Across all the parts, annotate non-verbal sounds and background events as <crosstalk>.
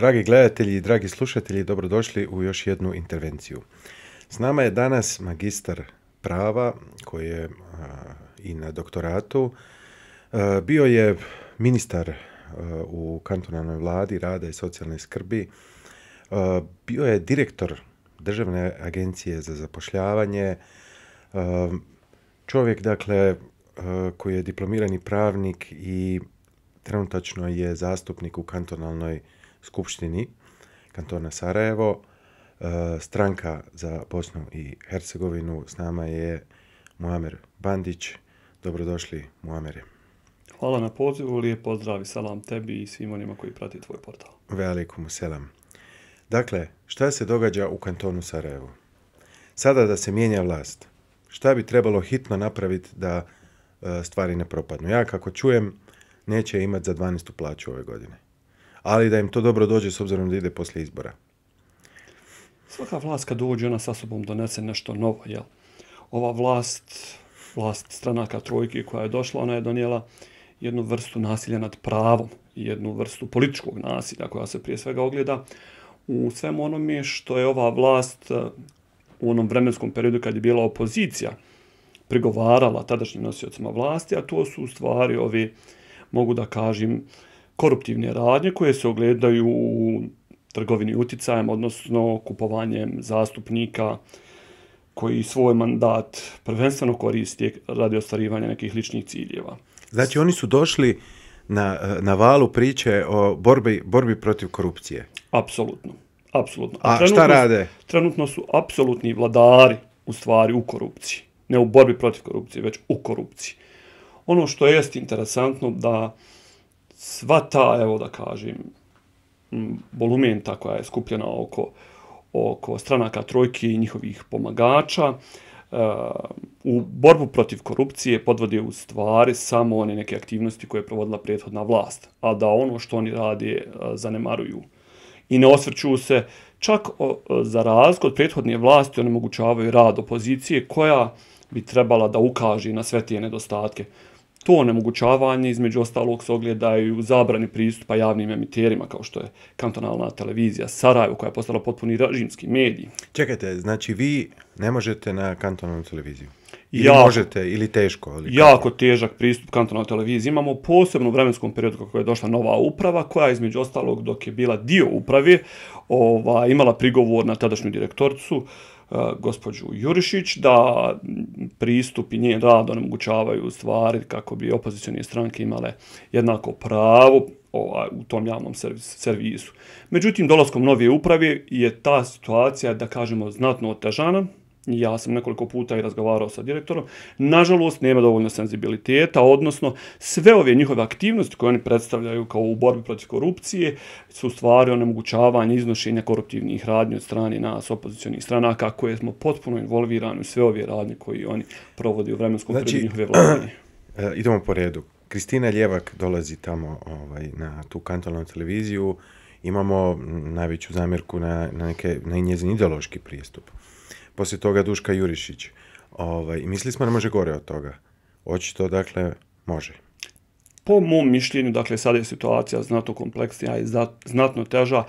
Dragi gledatelji i dragi slušatelji, dobrodošli u još jednu intervenciju. S nama je danas magistar prava koji je a, i na doktoratu. A, bio je ministar a, u kantonalnoj vladi rada i socijalne skrbi. A, bio je direktor Državne agencije za zapošljavanje. A, čovjek, dakle, a, koji je diplomirani pravnik i trenutačno je zastupnik u kantonalnoj vladi skupštini kantona Sarajevo. E, stranka za Bosnu i Hercegovinu s nama je Muamer Bandić. Dobrodošli, Muamere. Hvala na pozivu, lijep pozdrav i salam tebi i svim onima koji prati tvoj portal. Veliku selam. Dakle, šta se događa u kantonu Sarajevo? Sada da se mijenja vlast, šta bi trebalo hitno napraviti da e, stvari ne propadnu? Ja, kako čujem, neće imati za 12. plaću ove godine ali da im to dobro dođe s obzirom da ide poslije izbora. Svaka vlast kad dođe, ona sa sobom donese nešto novo, jel? Ova vlast, vlast stranaka trojke koja je došla, ona je donijela jednu vrstu nasilja nad pravom, jednu vrstu političkog nasilja koja se prije svega ogleda u svem onome što je ova vlast eh, u onom vremenskom periodu kad je bila opozicija prigovarala tadašnjim nosiocima vlasti, a to su u stvari ovi, mogu da kažem, koruptivne radnje koje se ogledaju u trgovini uticajem, odnosno kupovanjem zastupnika koji svoj mandat prvenstveno koristi radi ostvarivanja nekih ličnih ciljeva. Znači oni su došli na, na valu priče o borbi, borbi protiv korupcije. Apsolutno. Apsolutno. A, A trenutno, šta rade? Trenutno su apsolutni vladari u stvari u korupciji. Ne u borbi protiv korupcije, već u korupciji. Ono što je interesantno da sva ta, evo da kažem, volumenta koja je skupljena oko, oko stranaka trojke i njihovih pomagača, e, u borbu protiv korupcije podvode u stvari samo one neke aktivnosti koje je provodila prethodna vlast, a da ono što oni radi e, zanemaruju i ne osvrću se, čak e, za razliku od prethodne vlasti oni onemogućavaju rad opozicije koja bi trebala da ukaže na sve te nedostatke. To onemogućavanje između ostalog se ogledaju u zabrani pristupa javnim emiterima kao što je kantonalna televizija Sarajevo koja je postala potpuni režimski mediji. Čekajte, znači vi ne možete na kantonalnu televiziju? Ili jako, možete, ili teško? Ali jako kako? težak pristup kantonalnoj televiziji. Imamo posebno u vremenskom periodu kako je došla nova uprava koja je između ostalog dok je bila dio uprave ova, imala prigovor na tadašnju direktorcu uh, E, gospođu Jurišić, da pristupi pristup da da ne mogućavaju stvari kako bi opozicijone stranke imale jednako pravo ovaj, u tom javnom servisu. Međutim, dolaskom nove uprave je ta situacija, da kažemo, znatno otežana, ja sam nekoliko puta i razgovarao sa direktorom, nažalost nema dovoljno senzibiliteta, odnosno sve ove njihove aktivnosti koje oni predstavljaju kao u borbi protiv korupcije su u stvari onemogućavanje iznošenja koruptivnih radnji od strane nas, opozicijalnih stranaka, koje smo potpuno involvirani u sve ove radnje koje oni provodi u vremenskom znači, periodu njihove vladanje. <clears throat> Idemo po redu. Kristina Ljevak dolazi tamo ovaj, na tu kantonalnu televiziju. Imamo najveću zamjerku na, na, neke, na njezin ideološki pristup poslije toga Duška Jurišić. Ovaj, mislili smo da može gore od toga. to, dakle, može. Po mom mišljenju, dakle, sada je situacija znatno kompleksnija i znatno teža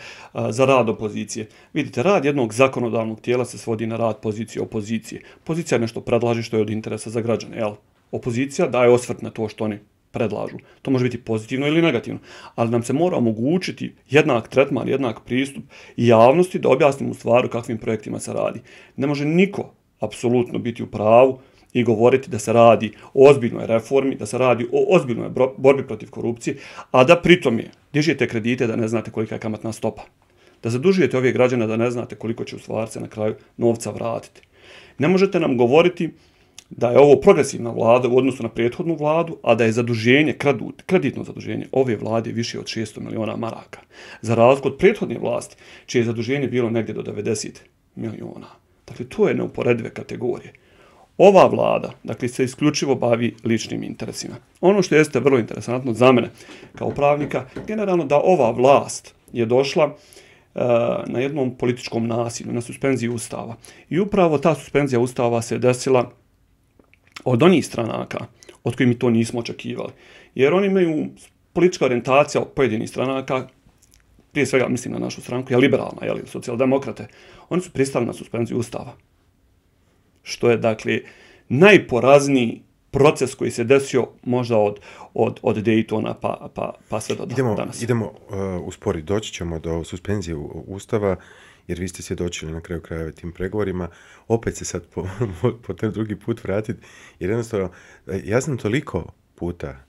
za rad opozicije. Vidite, rad jednog zakonodavnog tijela se svodi na rad pozicije opozicije. Pozicija je nešto predlaži što je od interesa za građane, jel? Opozicija daje osvrt na to što oni predlažu. To može biti pozitivno ili negativno, ali nam se mora omogućiti jednak tretman, jednak pristup javnosti da objasnimo u stvaru kakvim projektima se radi. Ne može niko apsolutno biti u pravu i govoriti da se radi o ozbiljnoj reformi, da se radi o ozbiljnoj borbi protiv korupcije, a da pritom je dižete kredite da ne znate kolika je kamatna stopa. Da zadužujete ovih građana da ne znate koliko će u stvar na kraju novca vratiti. Ne možete nam govoriti da je ovo progresivna vlada u odnosu na prethodnu vladu, a da je zaduženje, kreditno zaduženje ove vlade više od 600 miliona maraka. Za razliku od prethodne vlasti, čije je zaduženje bilo negdje do 90 miliona. Dakle, to je neuporedive kategorije. Ova vlada, dakle, se isključivo bavi ličnim interesima. Ono što jeste vrlo interesantno za mene kao pravnika, generalno da ova vlast je došla e, na jednom političkom nasilju, na suspenziji ustava. I upravo ta suspenzija ustava se desila od onih stranaka od kojih mi to nismo očekivali. Jer oni imaju politička orientacija od pojedinih stranaka, prije svega mislim na našu stranku, je liberalna, je li, socijaldemokrate, oni su pristali na suspenziju ustava. Što je, dakle, najporazniji proces koji se desio možda od, od, od Daytona pa, pa, pa sve do danas. Idemo idemo uh, uspori, doći ćemo do suspenzije ustava jer vi ste svjedočili na kraju krajeva tim pregovorima, opet se sad po, <laughs> po taj drugi put vratiti, jer jednostavno, e, ja sam toliko puta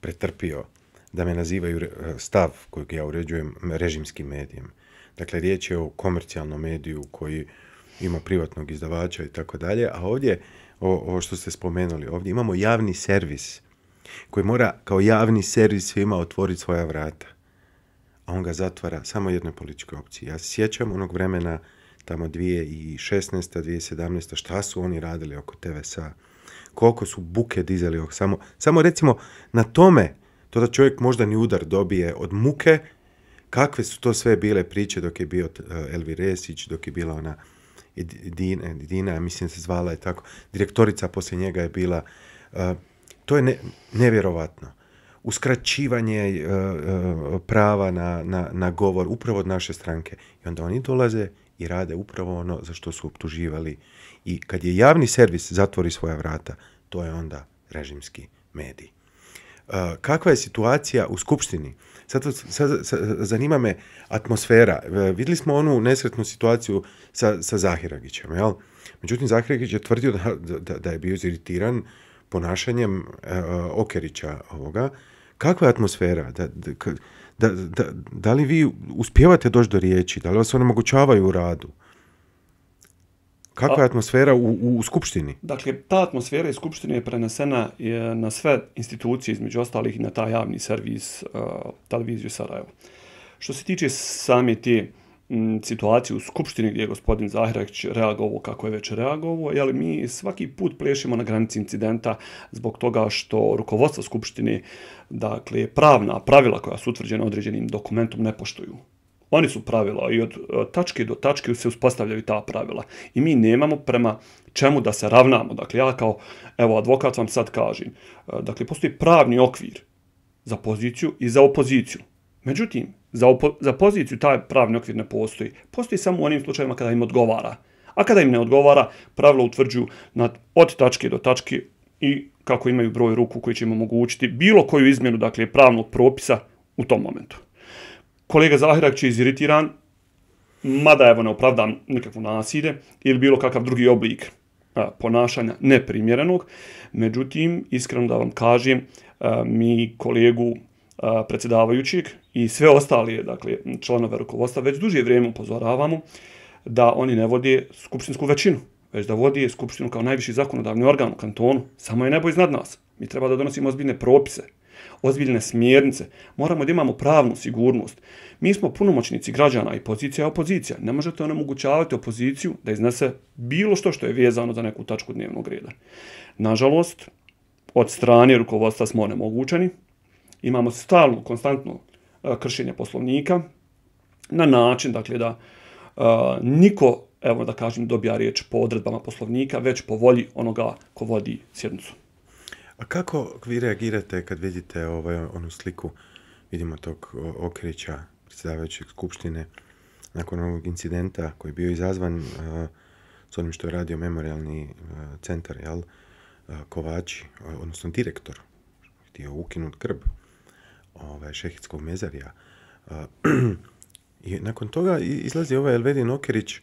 pretrpio da me nazivaju e, stav kojeg ja uređujem režimskim medijem. Dakle, riječ je o komercijalnom mediju koji ima privatnog izdavača i tako dalje, a ovdje, o, ovo što ste spomenuli, ovdje imamo javni servis koji mora kao javni servis svima otvoriti svoja vrata a on ga zatvara samo jednoj političkoj opciji. Ja se sjećam onog vremena, tamo 2016. 2017. šta su oni radili oko TVSA, koliko su buke dizali, samo, samo recimo na tome, to da čovjek možda ni udar dobije od muke, kakve su to sve bile priče dok je bio eh, Elvi Resić, dok je bila ona Dina, Dina mislim se zvala je tako, direktorica poslije njega je bila, eh, to je ne, nevjerovatno uskraćivanje uh, uh, prava na, na, na govor upravo od naše stranke. I onda oni dolaze i rade upravo ono za što su optuživali. I kad je javni servis zatvori svoja vrata, to je onda režimski mediji. Uh, eh, kakva je situacija u Skupštini? Sad, sad, sad zanima me atmosfera. Uh, videli smo onu nesretnu situaciju sa, sa Zahiragićem, jel? Međutim, Zahiragić je tvrdio da, da, da je bio iziritiran ponašanjem uh, Okerića ovoga. Uh, kakva je atmosfera, da, da, da, da, da li vi uspjevate doći do riječi, da li vas onemogućavaju u radu? Kakva je atmosfera u, u skupštini? Dakle, ta atmosfera iz skupštine je prenesena e, na sve institucije, između ostalih i na taj javni servis uh, televiziju Sarajevo. Što se tiče same te Mm, situaciju u Skupštini gdje je gospodin Zahirajić reagovao kako je već reagovao, jer mi svaki put plješimo na granici incidenta zbog toga što rukovodstvo Skupštine, dakle, pravna pravila koja su utvrđena određenim dokumentom ne poštuju. Oni su pravila i od tačke do tačke se uspostavljaju ta pravila. I mi nemamo prema čemu da se ravnamo. Dakle, ja kao, evo, advokat vam sad kažem, e, dakle, postoji pravni okvir za poziciju i za opoziciju. Međutim, za, opo, za poziciju taj pravni okvir ne postoji. Postoji samo u onim slučajima kada im odgovara. A kada im ne odgovara, pravilo utvrđuju na, od tačke do tačke i kako imaju broj ruku koji će im omogućiti bilo koju izmjenu dakle, pravnog propisa u tom momentu. Kolega Zahirak će iziritiran, mada evo ne opravdam nikakvo nasilje ili bilo kakav drugi oblik a, ponašanja neprimjerenog. Međutim, iskreno da vam kažem, a, mi kolegu a, predsjedavajućeg i sve ostali dakle, članove rukovodstva već duže vrijeme upozoravamo da oni ne vodi skupštinsku većinu, već da vodi skupštinu kao najviši zakonodavni organ u kantonu. Samo je nebo iznad nas. Mi treba da donosimo ozbiljne propise, ozbiljne smjernice. Moramo da imamo pravnu sigurnost. Mi smo punomoćnici građana i pozicija je opozicija. Ne možete mogućavati opoziciju da iznese bilo što što je vezano za neku tačku dnevnog reda. Nažalost, od strane rukovodstva smo onemogućeni. Imamo stalnu, konstantnu kršenje poslovnika na način dakle da niko evo da kažem dobija riječ po odredbama poslovnika već po volji onoga ko vodi sjednicu a kako vi reagirate kad vidite ovaj onu sliku vidimo tog okrića predsjedavajućeg skupštine nakon ovog incidenta koji je bio izazvan uh, s onim što je radio memorialni centar, jel, uh, Kovači, uh, odnosno direktor, htio ukinut krb ovaj, šehidskog mezarija. <clears throat> I nakon toga izlazi ovaj Elvedi Nokerić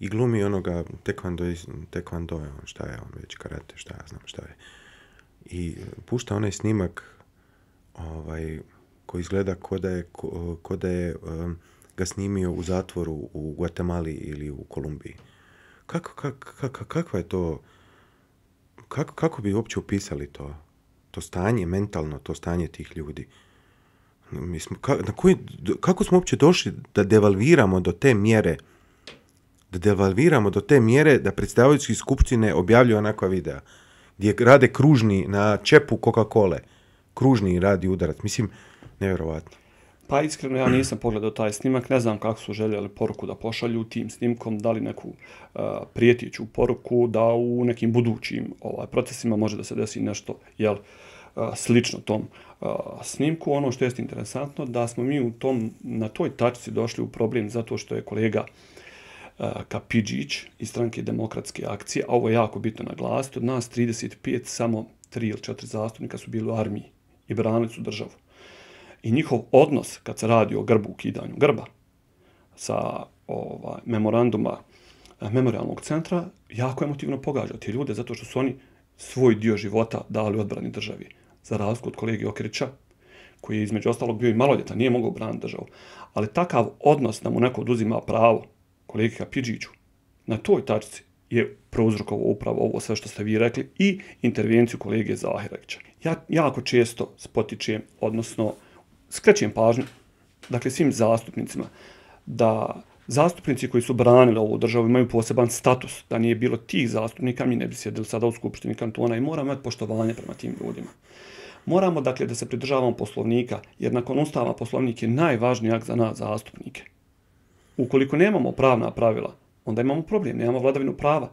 i glumi onoga tekvando, tekvando je on šta je on već karate, šta ja znam šta je. I pušta onaj snimak ovaj, koji izgleda ko da je, ko, da je um, ga snimio u zatvoru u Guatemala ili u Kolumbiji. Kako, kak, kak, kako je to, kako, kako bi uopće opisali to, to stanje mentalno, to stanje tih ljudi? mi smo, ka, na koji, kako smo uopće došli da devalviramo do te mjere, da devalviramo do te mjere da predstavljajući skupštine objavljuju onakva videa, gdje rade kružni na čepu Coca-Cola, kružni radi udarac, mislim, nevjerovatno. Pa iskreno ja nisam pogledao taj snimak, ne znam kako su željeli poruku da pošalju tim snimkom, da li neku uh, prijetiću poruku da u nekim budućim ovaj, procesima može da se desi nešto jel, uh, slično tom uh, snimku. Ono što je interesantno, da smo mi u tom, na toj tačci došli u problem zato što je kolega Kapidžić iz stranke demokratske akcije, a ovo je jako bitno naglasiti, od nas 35, samo 3 ili 4 zastupnika su bili u armiji i branili su državu. I njihov odnos kad se radi o grbu, kidanju grba, sa ova, memoranduma memorialnog centra, jako emotivno pogađa te ljude zato što su oni svoj dio života dali odbrani državi za razliku od kolege Okrića, koji je između ostalog bio i maloljetan, nije mogao bran državu. Ali takav odnos da mu neko oduzima pravo, kolegi Kapidžiću, na toj tačici je prouzrokovo upravo ovo sve što ste vi rekli i intervenciju kolege Zahirakića. Ja jako često spotičem, odnosno skrećem pažnju, dakle svim zastupnicima, da zastupnici koji su branili ovu državu imaju poseban status. Da nije bilo tih zastupnika, mi ne bi sjedili sada u Skupštini kantona i moramo imati poštovanje prema tim ljudima. Moramo dakle da se pridržavamo poslovnika, jer nakon ustava poslovnik je najvažniji akt za nas zastupnike. Ukoliko nemamo pravna pravila, onda imamo problem, nemamo vladavinu prava.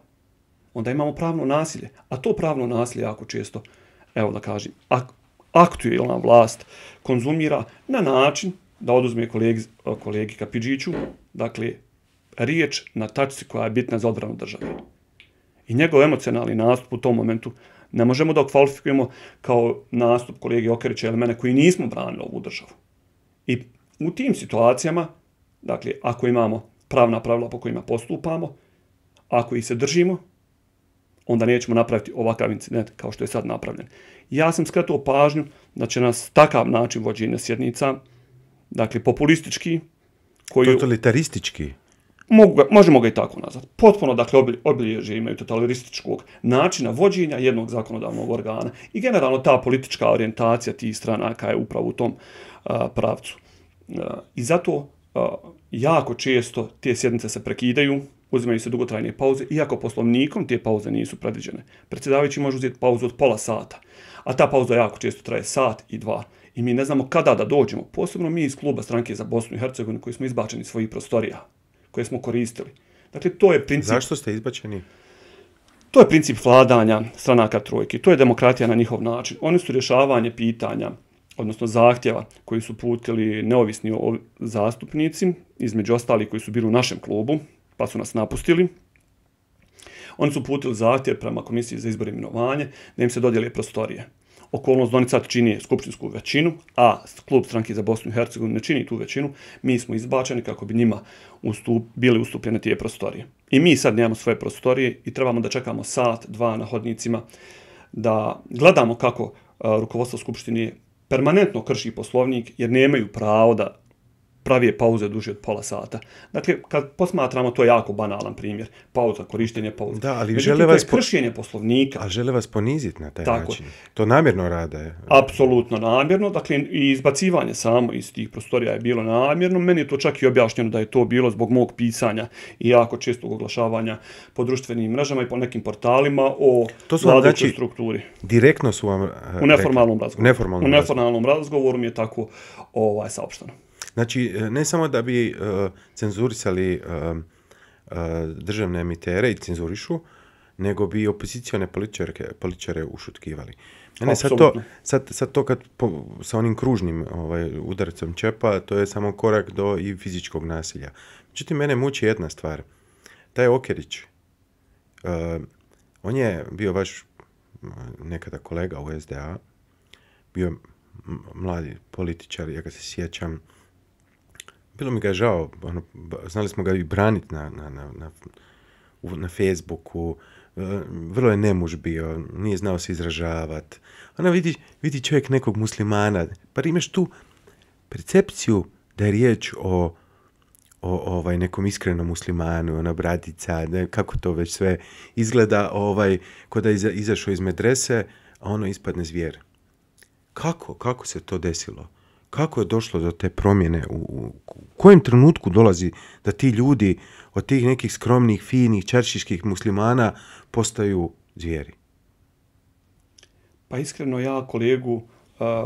Onda imamo pravno nasilje, a to pravno nasilje jako često, evo da kažem, ak aktuelna vlast konzumira na način da oduzme kolegi, kolegi Kapidžiću dakle, riječ na tačci koja je bitna za odbranu države. I njegov emocionalni nastup u tom momentu ne možemo da okvalifikujemo kao nastup kolege Okerića ili mene koji nismo branili ovu državu. I u tim situacijama, dakle, ako imamo pravna pravila po kojima postupamo, ako ih se držimo, onda nećemo napraviti ovakav incident kao što je sad napravljen. Ja sam skratuo pažnju da će nas takav način vođenja sjednica, dakle, populistički, koji... Totalitaristički? Mogu možemo ga i tako nazvat. Potpuno, dakle, obilježe imaju totalitarističkog načina vođenja jednog zakonodavnog organa i generalno ta politička orijentacija tih stranaka je upravo u tom uh, pravcu. Uh, I zato uh, jako često te sjednice se prekidaju, uzimaju se dugotrajne pauze, iako poslovnikom te pauze nisu predviđene. Predsjedavajući može uzeti pauzu od pola sata, a ta pauza jako često traje sat i dva i mi ne znamo kada da dođemo, posebno mi iz kluba stranke za Bosnu i Hercegovinu koji smo izbačeni iz svojih prostorija, koje smo koristili. Dakle, to je princip... Zašto ste izbačeni? To je princip vladanja stranaka trojke, to je demokratija na njihov način. Oni su rješavanje pitanja, odnosno zahtjeva koji su putili neovisni zastupnici, između ostali koji su bili u našem klubu, pa su nas napustili. Oni su putili zahtjev prema komisiji za izbor i imenovanje da im se dodjeli prostorije okolnost da oni sad čini skupštinsku većinu, a klub stranke za Bosnu i Hercegovinu ne čini tu većinu, mi smo izbačeni kako bi njima ustup, bili ustupljene tije prostorije. I mi sad nemamo svoje prostorije i trebamo da čekamo sat, dva na hodnicima, da gledamo kako uh, rukovodstvo skupštine permanentno krši poslovnik jer nemaju pravo da prave pauze duže od pola sata. Dakle, kad posmatramo, to je jako banalan primjer. Pauza, korištenje pauze. Da, ali žele vas... Po... kršenje poslovnika. A žele vas poniziti na taj Tako. način. To namjerno rada je. Apsolutno namjerno. Dakle, i izbacivanje samo iz tih prostorija je bilo namjerno. Meni je to čak i objašnjeno da je to bilo zbog mog pisanja i jako čestog oglašavanja po društvenim mrežama i po nekim portalima o to su vam, znači, strukturi. Direktno su vam... Uh, u neformalnom razgovoru. U neformalnom, razgovoru. razgovoru mi je tako ovaj, saopšteno. Znači, e, ne samo da bi uh, cenzurisali uh, uh, državne emitere i cenzurišu, nego bi opozicijone političare, političare ušutkivali. Ne, sad, to, sad, sad to kad po, sa onim kružnim ovaj, udarcem čepa, to je samo korak do i fizičkog nasilja. Međutim, mene muči jedna stvar. Taj Okerić, uh, on je bio vaš nekada kolega u SDA, bio mladi političar, ja ga se sjećam, bilo mi ga žao, ono, znali smo ga i braniti na, na, na, na, na Facebooku, e, vrlo je nemuž bio, nije znao se izražavati. Ona vidi, vidi čovjek nekog muslimana, pa imaš tu percepciju da je riječ o, o ovaj, nekom iskrenom muslimanu, ona bratica, ne, kako to već sve izgleda, ovaj, ko da je iza, izašao iz medrese, a ono ispadne zvijer. Kako? Kako se to desilo? kako je došlo do te promjene u, u kojem trenutku dolazi da ti ljudi od tih nekih skromnih, finih, čeršiških muslimana postaju zvijeri? Pa iskreno ja kolegu uh,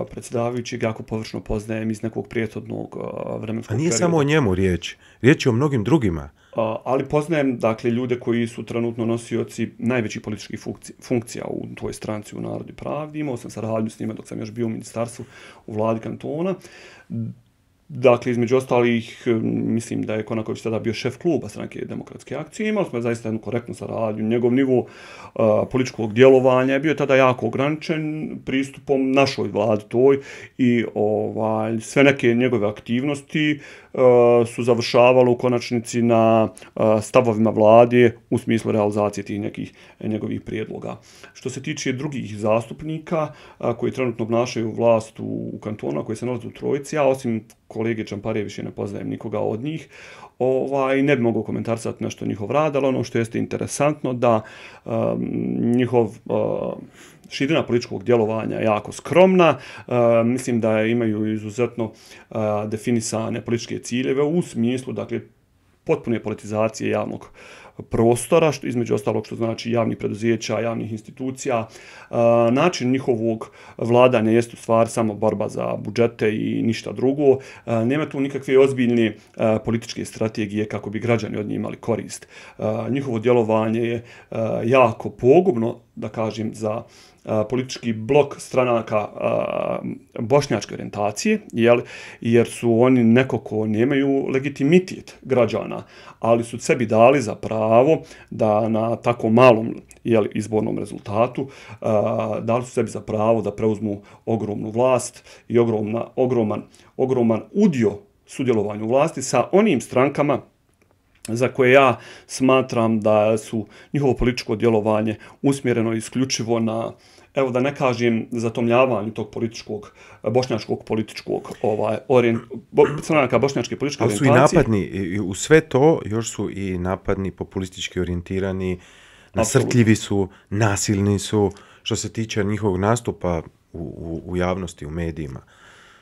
predsjedavajućeg jako površno poznajem iz nekog prijetodnog vremenskog perioda. A nije perioda. samo o njemu riječ, riječ je o mnogim drugima. A, ali poznajem dakle, ljude koji su trenutno nosioci najvećih političkih funkcija, funkcija u toj stranci u Narodi pravdi. Imao sam saradnju s njima dok sam još bio u ministarstvu u vladi kantona. Dakle, između ostalih, mislim da je Konaković tada bio šef kluba stranke demokratske akcije, imali smo zaista jednu korektnu saradnju, njegov nivo uh, političkog djelovanja je bio tada jako ograničen pristupom našoj vladi toj i ovaj, sve neke njegove aktivnosti uh, E, su završavalo u konačnici na e, stavovima vlade u smislu realizacije tih nekih e, njegovih prijedloga. Što se tiče drugih zastupnika koji trenutno obnašaju vlast u kantona koji se nalazi u Trojici, a osim kolege Čamparije ne poznajem nikoga od njih, ovaj, ne bi mogu komentarsati nešto njihov rad, ali ono što jeste interesantno da um, njihov uh, širina političkog djelovanja jako skromna. E, mislim da imaju izuzetno e, definisane političke ciljeve u smislu, dakle, potpune politizacije javnog prostora, što između ostalog što znači javnih preduzeća, javnih institucija. E, način njihovog vladanja jeste u stvari samo borba za budžete i ništa drugo. E, nema tu nikakve ozbiljne e, političke strategije kako bi građani od njih imali korist. E, njihovo djelovanje je e, jako pogubno, da kažem, za e, politički blok stranaka a, bošnjačke orientacije, jel, jer su oni neko ko nemaju legitimitet građana, ali su sebi dali za pravo da na tako malom jel, izbornom rezultatu a, dali su sebi za pravo da preuzmu ogromnu vlast i ogromna, ogroman, ogroman udio sudjelovanju vlasti sa onim strankama za koje ja smatram da su njihovo političko djelovanje usmjereno isključivo na evo da ne kažem zatomljavanje tog političkog bošnjačkog političkog ovaj orijen bo, crnaka bošnjačke političke orientacije. su i napadni i u sve to još su i napadni populistički orijentirani nasrtljivi su nasilni su što se tiče njihovog nastupa u, u, u javnosti u medijima.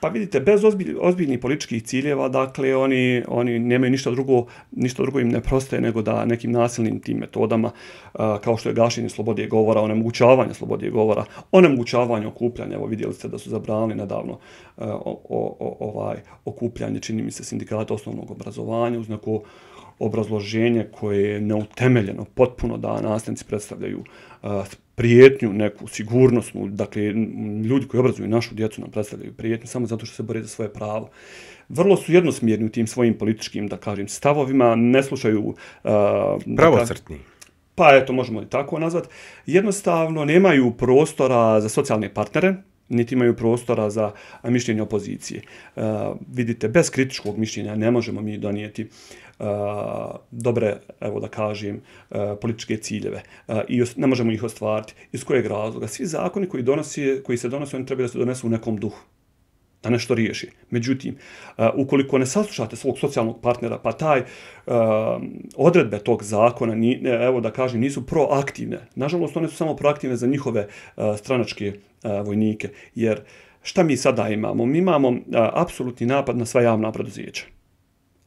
Pa vidite, bez ozbilj, ozbiljnih političkih ciljeva, dakle, oni, oni nemaju ništa drugo, ništa drugo im ne prostaje nego da nekim nasilnim tim metodama, a, kao što je gašenje slobode govora, onemogućavanje slobode govora, onemogućavanje okupljanja, evo vidjeli ste da su zabrali nadavno a, e, o, o, ovaj, okupljanje, čini mi se, sindikata osnovnog obrazovanja uz neko obrazloženje koje je neutemeljeno, potpuno da nastavnici predstavljaju a, e, prijetnju, neku sigurnostnu, dakle, ljudi koji obrazuju našu djecu nam predstavljaju prijetnju samo zato što se bore za svoje pravo. Vrlo su jednosmjerni u tim svojim političkim, da kažem, stavovima, ne slušaju... Uh, Pravocrtni. Pa eto, možemo i tako nazvat. Jednostavno, nemaju prostora za socijalne partnere, niti imaju prostora za mišljenje opozicije. Uh, vidite, bez kritičkog mišljenja ne možemo mi donijeti uh, dobre, evo da kažem, političke ciljeve i ne možemo ih ostvariti. Iz kojeg razloga? Svi zakoni koji, donosi, koji se donose, oni trebaju da se donesu u nekom duhu da nešto riješi. Međutim, ukoliko ne saslušate svog socijalnog partnera, pa taj odredbe tog zakona, ni, evo da kažem, nisu proaktivne. Nažalost, one su samo proaktivne za njihove stranačke vojnike. Jer šta mi sada imamo? Mi imamo apsolutni napad na sva javna preduzeća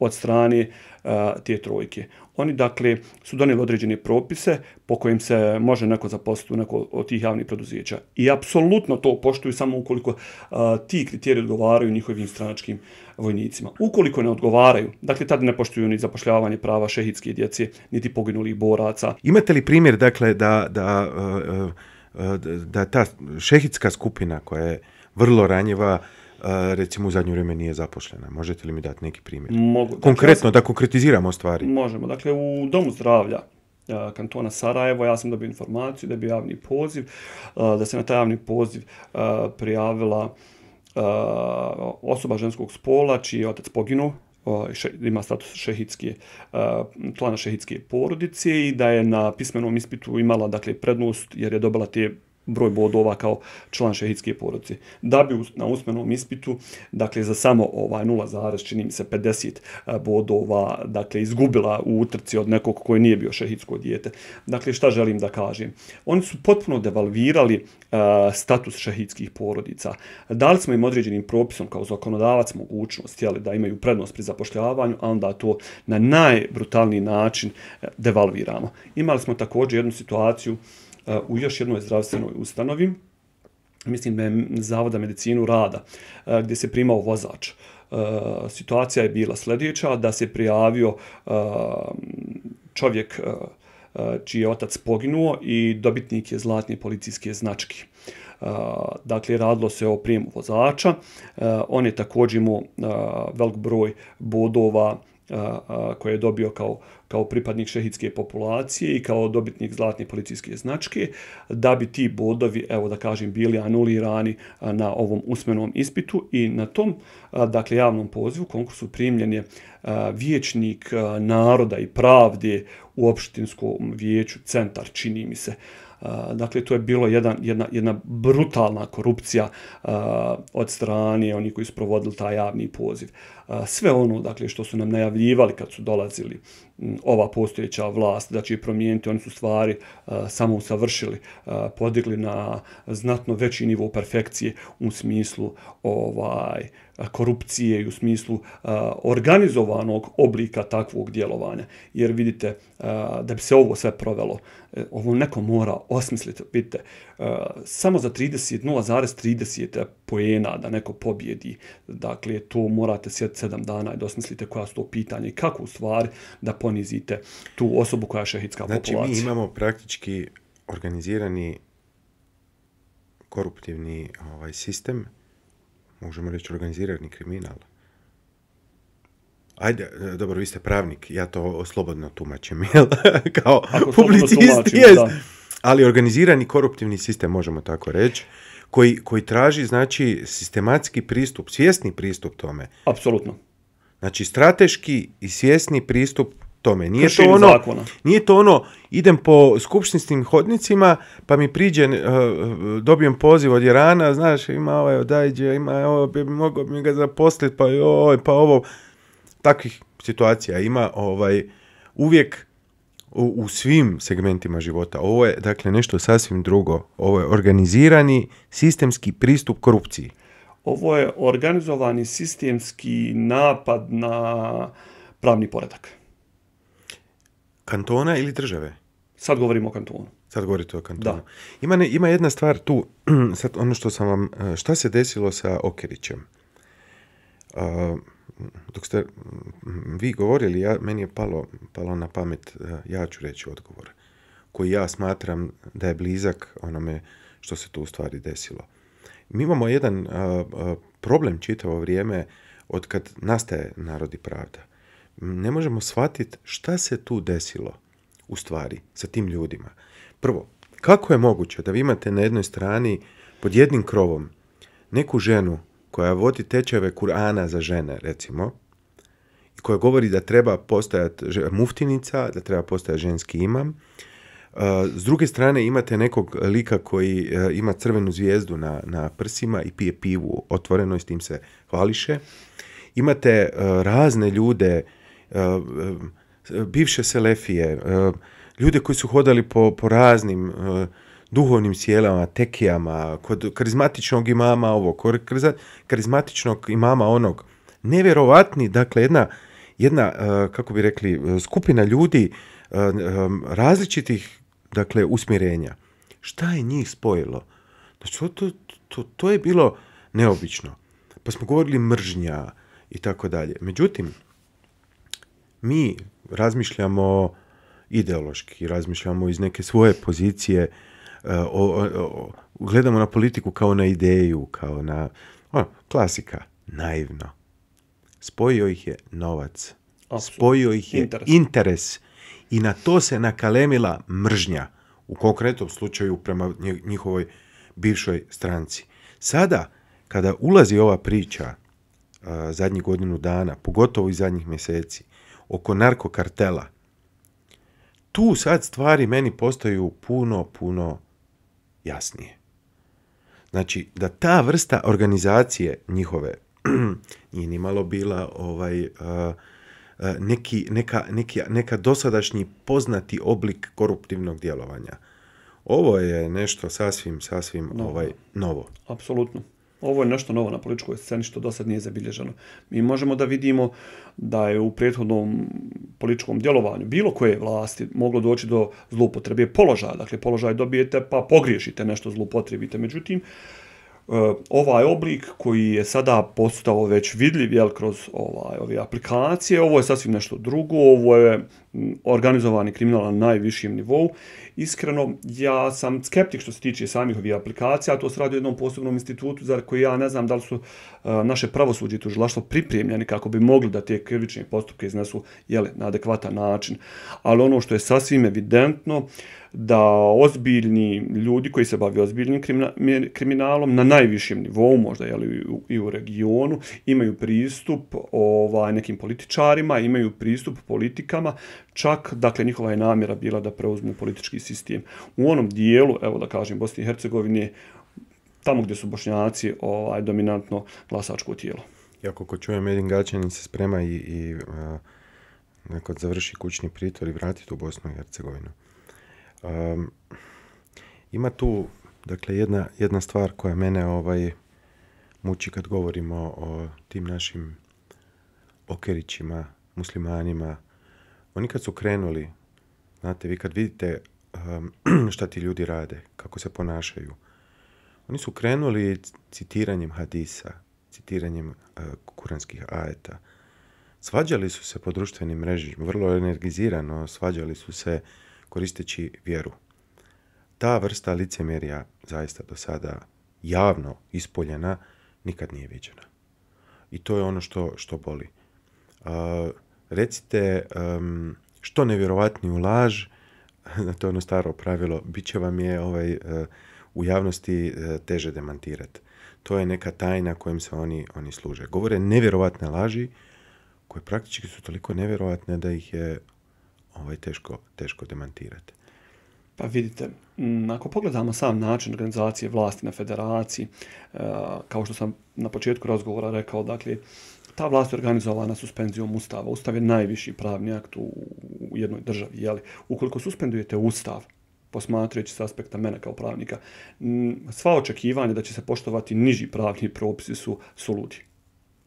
od strane a, e, te trojke. Oni, dakle, su doneli određene propise po kojim se može neko zaposliti u neko od tih javnih preduzeća. I apsolutno to poštuju samo ukoliko a, e, ti kriteriji odgovaraju njihovim stranačkim vojnicima. Ukoliko ne odgovaraju, dakle, tad ne poštuju ni zapošljavanje prava šehidske djece, niti poginulih boraca. Imate li primjer, dakle, da, da, da, e, da ta šehidska skupina koja je vrlo ranjeva, recimo u zadnje vrijeme nije zapošljena. Možete li mi dati neki primjer? Mogu, dakle, Konkretno, da konkretiziramo stvari. Možemo. Dakle, u Domu zdravlja kantona Sarajevo, ja sam dobio informaciju da je bio javni poziv, da se na taj javni poziv prijavila osoba ženskog spola, čiji je otac poginu, ima status šehidske, plana šehidske porodice i da je na pismenom ispitu imala dakle, prednost jer je dobila te broj bodova kao član šehidske porodice. Da bi na usmenom ispitu, dakle za samo ovaj 0, čini mi se 50 eh, bodova, dakle izgubila u utrci od nekog koji nije bio šehidsko dijete. Dakle šta želim da kažem? Oni su potpuno devalvirali uh, status šehidskih porodica. Dali smo im određenim propisom kao zakonodavac mogućnost jeli, da imaju prednost pri zapošljavanju, a onda to na najbrutalniji način eh, devalviramo. Imali smo također jednu situaciju uh, E, u još jednoj zdravstvenoj ustanovi, mislim da je Zavoda medicinu rada, e, gdje se primao vozač. E, situacija je bila sljedeća, da se prijavio čovjek čiji je otac poginuo i dobitnik je zlatne policijske značke. Dakle, radilo se o prijemu vozača. On je također imao velik broj bodova koje je dobio kao kao pripadnik šehidske populacije i kao dobitnik zlatne policijske značke, da bi ti bodovi, evo da kažem, bili anulirani na ovom usmenom ispitu i na tom, dakle, javnom pozivu, konkursu primljen je vječnik naroda i pravde u opštinskom vijeću, centar, čini mi se. Dakle, to je bilo jedan, jedna, jedna brutalna korupcija od strane onih koji su provodili taj javni poziv sve ono dakle što su nam najavljivali kad su dolazili ova postojeća vlast da će promijeniti, oni su stvari samo usavršili, podigli na znatno veći nivo perfekcije u smislu ovaj korupcije i u smislu organizovanog oblika takvog djelovanja. Jer vidite, da bi se ovo sve provelo, e, ovo neko mora osmisliti. Vidite, samo za 30, 0,30 poena da neko pobjedi, dakle, to morate sjeti sedam dana i dosmislite koja su to pitanja i kako u stvari da ponizite tu osobu koja je šehidska znači, populacija. Znači mi imamo praktički organizirani koruptivni ovaj sistem, možemo reći organizirani kriminal. Ajde, dobro, vi ste pravnik, ja to slobodno tumačim, <laughs> jel? Kao publicist, tumačim, Ali organizirani koruptivni sistem, možemo tako reći koji, koji traži znači sistematski pristup, svjesni pristup tome. Apsolutno. Znači strateški i svjesni pristup tome. Nije to ono, nije to ono idem po skupštinskim hodnicima, pa mi priđe eh, dobijem poziv od Jerana, znaš, ima ovaj odajđe, ima ovo, bi mogao bi ga zaposliti, pa joj, pa ovo takvih situacija ima ovaj uvijek u, u svim segmentima života. Ovo je, dakle, nešto sasvim drugo. Ovo je organizirani sistemski pristup korupciji. Ovo je organizovani sistemski napad na pravni poredak. Kantona ili države? Sad govorimo o kantonu. Sad govorite o kantonu. Da. Ima, ne, ima jedna stvar tu, <clears throat> sad ono što sam vam, šta se desilo sa Okerićem? Uh, dok ste vi govorili, ja, meni je palo, palo na pamet, e, ja ću reći odgovor, koji ja smatram da je blizak onome što se tu u stvari desilo. Mi imamo jedan a, e, a, e, problem čitavo vrijeme od kad nastaje narodi pravda. Ne možemo shvatiti šta se tu desilo u stvari sa tim ljudima. Prvo, kako je moguće da vi imate na jednoj strani pod jednim krovom neku ženu koja vodi tečeve Kur'ana za žene, recimo, i koja govori da treba postajati muftinica, da treba postajati ženski imam, uh, s druge strane imate nekog lika koji uh, ima crvenu zvijezdu na, na prsima i pije pivu otvoreno i s tim se hvališe. Imate uh, razne ljude, bivše selefije, ljude koji su hodali po, po raznim uh, duhovnim sjelama, tekijama, kod karizmatičnog imama ovo, kod karizmatičnog imama onog, nevjerovatni, dakle, jedna, jedna eh, kako bi rekli, eh, skupina ljudi eh, različitih, dakle, usmirenja. Šta je njih spojilo? Znači, to, to, to, to je bilo neobično. Pa smo govorili mržnja i tako dalje. Međutim, mi razmišljamo ideološki, razmišljamo iz neke svoje pozicije, uh, E, o, o, gledamo na politiku kao na ideju, kao na ono, klasika, naivno. Spojio ih je novac. Absolut. Spojio ih je interes. interes. I na to se nakalemila mržnja. U konkretnom slučaju prema njihovoj bivšoj stranci. Sada, kada ulazi ova priča a, e, zadnjih godinu dana, pogotovo i zadnjih mjeseci, oko narkokartela, tu sad stvari meni postaju puno, puno jasnije. Znači, da ta vrsta organizacije njihove <clears throat> nije ni malo bila ovaj, eh, eh, neki, neka, neki, neka dosadašnji poznati oblik koruptivnog djelovanja. Ovo je nešto sasvim, sasvim novo. ovaj, novo. Apsolutno. Ovo je nešto novo na političkoj sceni što do sad nije zabilježeno. Mi možemo da vidimo da je u prethodnom političkom djelovanju bilo koje vlasti moglo doći do zlupotrebe položaja. Dakle, položaj dobijete pa pogriješite nešto, zlupotrebite. Međutim, e, ovaj oblik koji je sada postao već vidljiv jel, kroz ovaj, ove aplikacije, ovo je sasvim nešto drugo, ovo je Mm, organizovani kriminal na najvišijem nivou. Iskreno, ja sam skeptik što se tiče samih ovih aplikacija, a to se radi u jednom posebnom institutu za koji ja ne znam da li su uh, naše pravosuđe i tužilaštvo pripremljeni kako bi mogli da te krivične postupke iznesu jele, na adekvatan način. Ali ono što je sasvim evidentno, da ozbiljni ljudi koji se bavi ozbiljnim kriminalom na najvišem nivou, možda jeli, i u regionu, imaju pristup ovaj, nekim političarima, imaju pristup politikama Čak, dakle, njihova je namjera bila da preuzmu politički sistem. U onom dijelu, evo da kažem, Bosni i Hercegovine, tamo gdje su bošnjaci ovaj, dominantno glasačko tijelo. Ja koliko čujem, Edin Gačanin se sprema i, i e, a, završi kućni pritvor i vrati tu Bosnu i Hercegovinu. Um, ima tu dakle, jedna, jedna stvar koja mene ovaj, muči kad govorimo o, o tim našim okerićima, muslimanima, Oni kad su krenuli, znate, vi kad vidite um, <clears throat> šta ti ljudi rade, kako se ponašaju, oni su krenuli citiranjem hadisa, citiranjem uh, kuranskih ajeta. Svađali su se po društvenim mrežima, vrlo energizirano svađali su se koristeći vjeru. Ta vrsta licemerija, zaista do sada javno ispoljena, nikad nije viđena. I to je ono što, što boli. Uh, recite um, što nevjerovatniju laž, na <laughs> to je ono staro pravilo, bit će vam je ovaj, uh, u javnosti uh, teže demantirati. To je neka tajna kojim se oni, oni služe. Govore nevjerovatne laži koje praktički su toliko nevjerovatne da ih je ovaj, teško, teško demantirati. Pa vidite, ako pogledamo sam način organizacije vlasti na federaciji, e, kao što sam na početku razgovora rekao, dakle, Ta vlast je organizovana suspenzijom Ustava. Ustav je najviši pravni akt u jednoj državi. Jeli? Ukoliko suspendujete Ustav, posmatrajući s aspekta mene kao pravnika, sva očekivanja da će se poštovati niži pravni propisi su su suludi.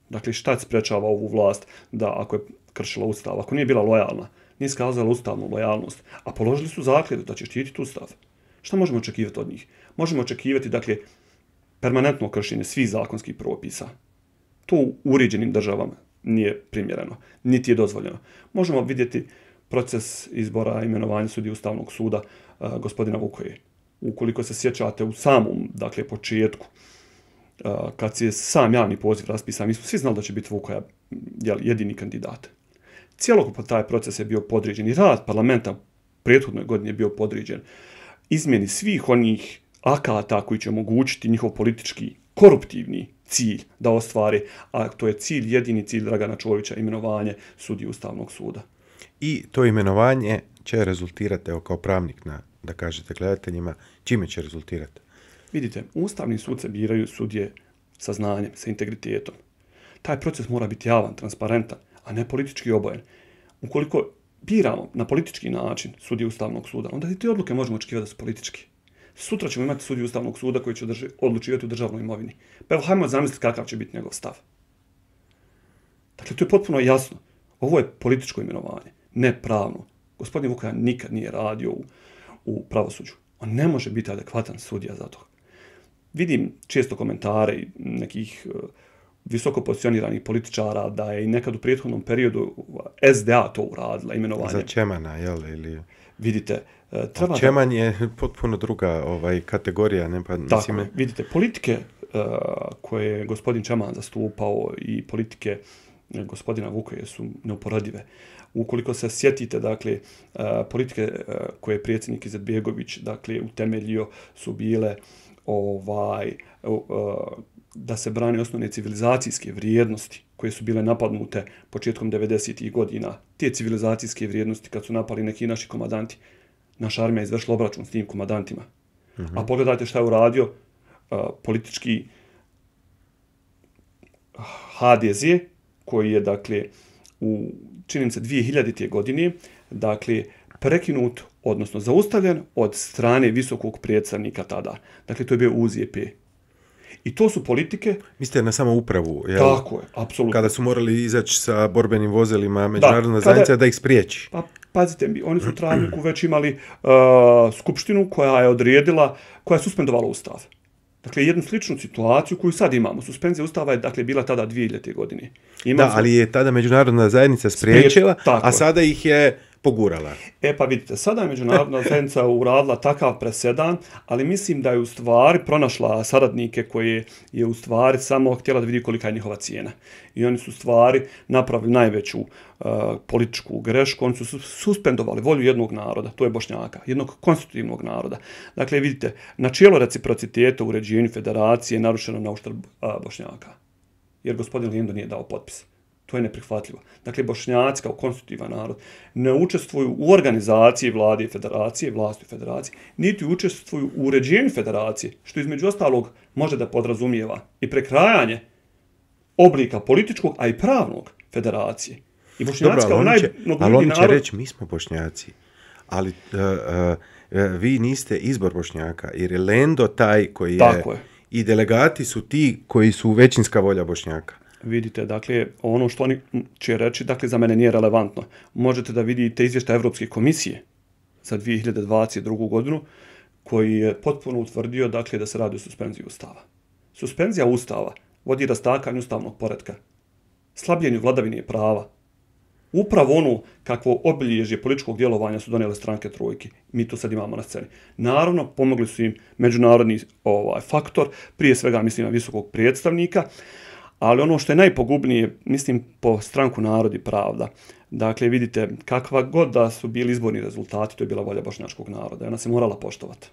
Dakle, šta je sprečava ovu vlast da ako je kršila Ustav, ako nije bila lojalna, nije skazala ustavnu lojalnost, a položili su zakljed da će štititi Ustav, šta možemo očekivati od njih? Možemo očekivati, dakle, permanentno kršenje svih zakonskih propisa, To u uređenim državama nije primjereno, niti je dozvoljeno. Možemo vidjeti proces izbora imenovanja sudi Ustavnog suda a, e, gospodina Vukoje. Ukoliko se sjećate u samom, dakle, početku, a, e, kad se sam javni poziv raspisan, mi smo svi znali da će biti Vukoja jel, jedini kandidat. Cijelokupan taj proces je bio podređen i rad parlamenta prethodne godine je bio podređen izmjeni svih onih akata koji će omogućiti njihov politički koruptivni cilj da ostvari, a to je cilj, jedini cilj Dragana Čovića, imenovanje sudi Ustavnog suda. I to imenovanje će rezultirati, evo kao pravnik na, da kažete gledateljima, čime će rezultirati? Vidite, Ustavni sud se biraju sudje sa znanjem, sa integritetom. Taj proces mora biti javan, transparentan, a ne politički obojen. Ukoliko biramo na politički način sudje Ustavnog suda, onda i te odluke možemo očekivati da su političke sutra ćemo imati sudiju Ustavnog suda koji će održi, odlučivati u državnoj imovini. Pa evo, hajmo zamisliti kakav će biti njegov stav. Dakle, to je potpuno jasno. Ovo je političko imenovanje, ne pravno. Gospodin Vukaja nikad nije radio u, u pravosuđu. On ne može biti adekvatan sudija za to. Vidim često komentare nekih e, visoko pozicioniranih političara da je i nekad u prethodnom periodu SDA to uradila, imenovanje. Za Čemana, jel? Ili vidite, e, treba... A čeman je potpuno druga ovaj kategorija, ne pa... Tako, mislim... vidite, politike uh, koje je gospodin Čeman zastupao i politike e, gospodina Vukoje su neuporadive. Ukoliko se sjetite, dakle, politike koje je prijecenik Izetbjegović, dakle, utemeljio su bile ovaj, uh, da se brani osnovne civilizacijske vrijednosti koje su bile napadnute početkom 90-ih godina. Te civilizacijske vrijednosti kad su napali neki naši komadanti, naša armija je izvršila obračun s tim komadantima. Uhum. A pogledajte šta je uradio uh, politički HDZ koji je, dakle, u, činim se, 2000. godine, dakle, prekinut, odnosno zaustavljen od strane visokog predstavnika tada. Dakle, to je bio UZP, I to su politike... Mislite na samo upravu, jel? Tako je, apsolutno. Kada su morali izaći sa borbenim vozelima međunarodna zajednica da ih spriječi. Pa, pazite, oni su u travniku već imali uh, skupštinu koja je odrijedila, koja je suspendovala ustav. Dakle, jednu sličnu situaciju koju sad imamo. Suspenzija ustava je dakle, bila tada 2000. godine. da, ali je tada međunarodna zajednica spriječila, spriječ, a sada ih je pogurala. E pa vidite, sada je međunarodna zajednica uradila takav presedan, ali mislim da je u stvari pronašla saradnike koje je u stvari samo htjela da vidi kolika je njihova cijena. I oni su u stvari napravili najveću uh, političku grešku, oni su suspendovali volju jednog naroda, to je Bošnjaka, jednog konstitutivnog naroda. Dakle, vidite, na načelo reciprociteta u uređenju federacije je narušeno na uštrb uh, Bošnjaka, jer gospodin Lindo nije dao potpis. To je neprihvatljivo. Dakle, bošnjaci kao konstitutivan narod ne učestvuju u organizaciji vlade i federacije, vlasti i federacije, niti učestvuju u uređenju federacije, što između ostalog može da podrazumijeva i prekrajanje oblika političkog, a i pravnog federacije. I bošnjaci Dobro, kao najmnogoljni narod... Ali on će reći, mi smo bošnjaci, ali uh, uh, uh, vi niste izbor bošnjaka, jer je Lendo taj koji je... Tako je. I delegati su ti koji su većinska volja bošnjaka vidite, dakle, ono što oni će reći, dakle, za mene nije relevantno. Možete da vidite izvješta Evropske komisije za 2022. godinu, koji je potpuno utvrdio, dakle, da se radi o suspenziji ustava. Suspenzija ustava vodi rastakanju ustavnog poredka, slabljenju vladavine prava, upravo ono kakvo obilježje političkog djelovanja su donijele stranke trojke. Mi to sad imamo na sceni. Naravno, pomogli su im međunarodni ovaj faktor, prije svega mislim na visokog predstavnika, Ali ono što je najpogubnije, mislim, po stranku narod i pravda. Dakle, vidite, kakva god da su bili izborni rezultati, to je bila volja bošnjačkog naroda. Ona se morala poštovati.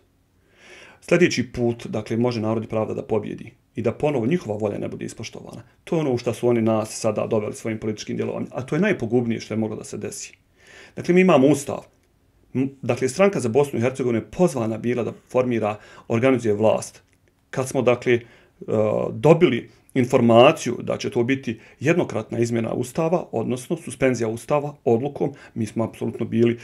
Sljedeći put, dakle, može narod i pravda da pobjedi i da ponovo njihova volja ne bude ispoštovana. To je ono što su oni nas sada doveli svojim političkim djelovanjem. A to je najpogubnije što je moglo da se desi. Dakle, mi imamo ustav. Dakle, stranka za Bosnu i Hercegovinu je pozvana bila da formira, organizuje vlast. Kad smo, dakle, e, dobili informaciju da će to biti jednokratna izmjena ustava, odnosno suspenzija ustava odlukom, mi smo apsolutno bili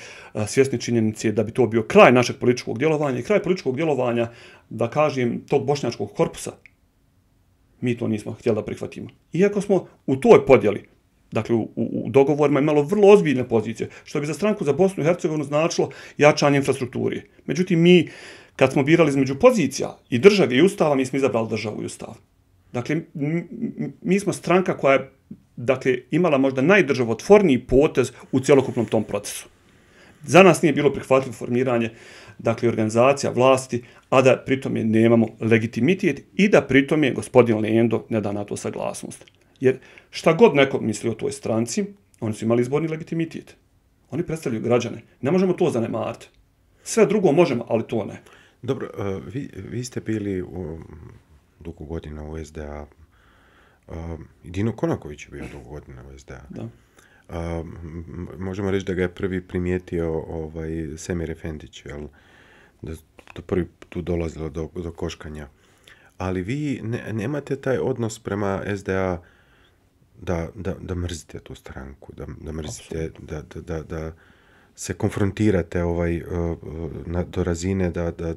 svjesni činjenice da bi to bio kraj našeg političkog djelovanja i kraj političkog djelovanja, da kažem, tog bošnjačkog korpusa, mi to nismo htjeli da prihvatimo. Iako smo u toj podjeli, dakle u, u, u dogovorima imalo vrlo ozbiljne pozicije, što bi za stranku za Bosnu i Hercegovinu značilo jačanje infrastrukturi. Međutim, mi kad smo birali između pozicija i države i ustava, mi smo izabrali državu i ustavu. Dakle, mi smo stranka koja je dakle, imala možda najdržavotvorniji potez u cjelokupnom tom procesu. Za nas nije bilo prihvatljivo formiranje dakle, organizacija, vlasti, a da pritom je nemamo legitimitet i da pritom je gospodin Lendo ne da na to saglasnost. Jer šta god neko misli o toj stranci, oni su imali izborni legitimitet. Oni predstavljaju građane. Ne možemo to zanemariti. Sve drugo možemo, ali to ne. Dobro, e, vi, vi ste bili u dugo godina u SDA. Uh, um, Dino Konaković je bio dugo godina u SDA. Da. Uh, možemo reći da ga je prvi primijetio ovaj, Semir Efendić, jel? da to prvi tu dolazilo do, do koškanja. Ali vi ne, nemate taj odnos prema SDA da, da, da mrzite tu stranku, da, da mrzite, da, da, da, da, se konfrontirate ovaj, uh, na, do razine, da, da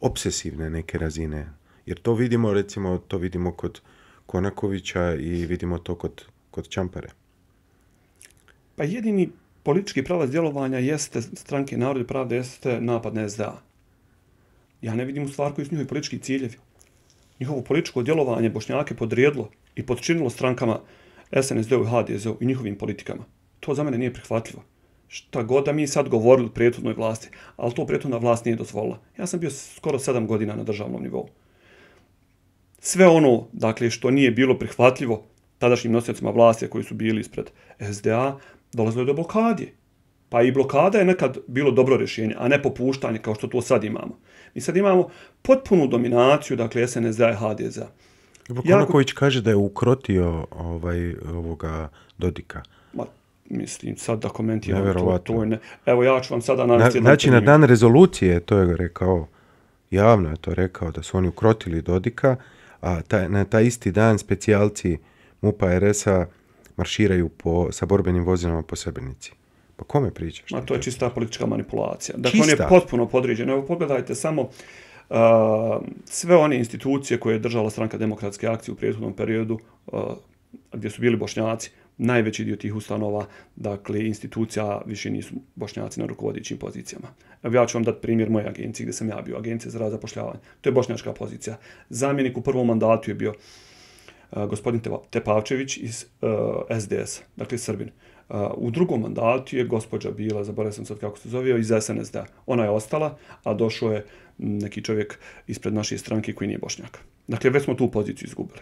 obsesivne neke razine. Jer to vidimo, recimo, to vidimo kod Konakovića i vidimo to kod, kod Čampare. Pa jedini politički pravac djelovanja jeste stranke narodi pravde, jeste napad na SDA. Ja ne vidim u stvar koji su njihovi politički ciljevi. Njihovo političko djelovanje Bošnjake podrijedlo i podčinilo strankama SNSD-u i HDZ-u i njihovim politikama. To za mene nije prihvatljivo. Šta god da mi sad govorili o prijetudnoj vlasti, ali to prijetudna vlast nije dozvolila. Ja sam bio skoro sedam godina na državnom nivou sve ono dakle što nije bilo prihvatljivo tadašnjim nosiocima vlasti koji su bili ispred SDA, dolazilo je do blokade Pa i blokada je nekad bilo dobro rješenje, a ne popuštanje kao što to sad imamo. Mi sad imamo potpunu dominaciju, dakle, SNSD i HDZ. Konaković jako... kaže da je ukrotio ovaj, ovoga Dodika. Ma, mislim, sad da komentiram to, to ne... Evo, ja ću vam sada na, jedan Znači, na dan rezolucije, to je rekao, javno je to rekao, da su oni ukrotili Dodika, a taj, na taj isti dan specijalci MUPA RS-a marširaju po, sa borbenim vozilama po Srebrenici. Pa kome pričaš? Ma to je čista politička manipulacija. Dakle, on je potpuno podređen. Evo, pogledajte samo uh, sve one institucije koje je držala stranka demokratske akcije u prijetunom periodu, uh, gdje su bili bošnjaci, najveći dio tih ustanova, dakle institucija, više nisu bošnjaci na rukovodićim pozicijama. Ja ću vam dati primjer moje agencije gdje sam ja bio, agencija za rad razapošljavanje. To je bošnjačka pozicija. Zamjenik u prvom mandatu je bio e, gospodin Tepavčević iz uh, e, SDS, dakle Srbin. Uh, u drugom mandatu je gospođa bila, zaboravio sam sad kako se zovio, iz SNSD. Ona je ostala, a došao je neki čovjek ispred naše stranke koji nije bošnjak. Dakle, već smo tu poziciju izgubili.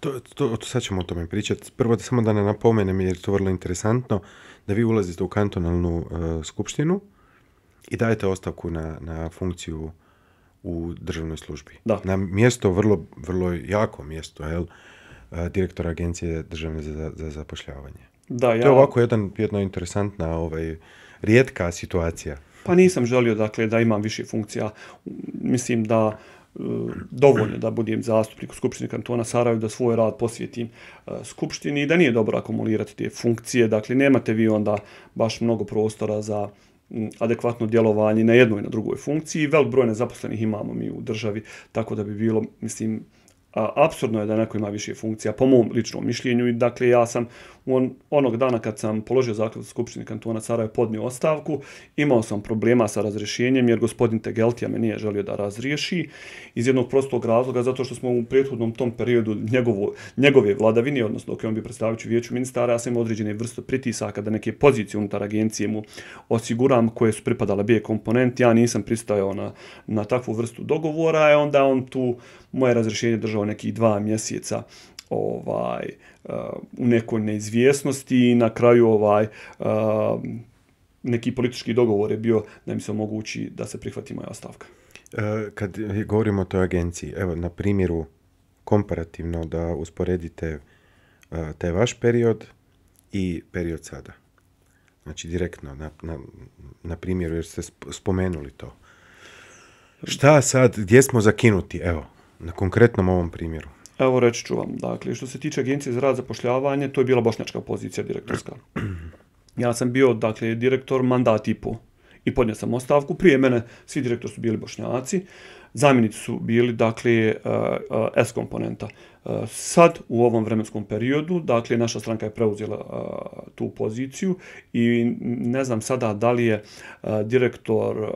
To, to, sad ćemo o tome pričati. Prvo, da, samo da ne napomenem, jer je to vrlo interesantno, da vi ulazite u kantonalnu uh, skupštinu i dajete ostavku na, na funkciju u državnoj službi. Da. Na mjesto, vrlo, vrlo jako mjesto, jel? E, direktora agencije državne za, za zapošljavanje. Da, ja... To je ovako jedan, jedna interesantna, ovaj, rijetka situacija. Pa nisam želio, dakle, da imam više funkcija. Mislim da dovoljno da budem zastupnik u Skupštini kantona Sarajevo da svoj rad posvjetim e, Skupštini i da nije dobro akumulirati te funkcije. Dakle, nemate vi onda baš mnogo prostora za adekvatno djelovanje na jednoj i na drugoj funkciji. Velik broj nezaposlenih imamo mi u državi, tako da bi bilo, mislim, apsurdno je da neko ima više funkcija, po mom ličnom mišljenju. Dakle, ja sam on, onog dana kad sam položio zakljetvu Skupštine kantona Sarajevo podnio ostavku, imao sam problema sa razrešenjem jer gospodin Tegeltija me nije želio da razriješi iz jednog prostog razloga zato što smo u prethodnom tom periodu njegovo, njegove vladavine, odnosno dok je on bi predstavljajući vijeću ministara, ja sam imao određene vrste pritisaka da neke pozicije unutar agencije mu osiguram koje su pripadale bije komponenti, ja nisam pristajao na, na takvu vrstu dogovora, a e onda on tu moje razrešenje držao nekih dva mjeseca ovaj eh, u nekoj neizvjesnosti i na kraju ovaj eh, neki politički dogovor je bio da mi se omogući da se prihvati moja ostavka. Eh, kad govorimo o toj agenciji, evo na primjeru komparativno da usporedite taj vaš period i period sada. Znači direktno na, na, na primjeru jer ste spomenuli to. Šta sad, gdje smo zakinuti, evo, na konkretnom ovom primjeru? Evo reći ću vam, dakle, što se tiče agencije za rad za zapošljavanje, to je bila bošnjačka pozicija direktorska. Ja sam bio, dakle, direktor mandat i po. I podnio sam ostavku. Prije mene svi direktor su bili bošnjaci. Zamjenici su bili, dakle, e, e, S komponenta. E, sad, u ovom vremenskom periodu, dakle, naša stranka je preuzela tu poziciju i ne znam sada da li je direktor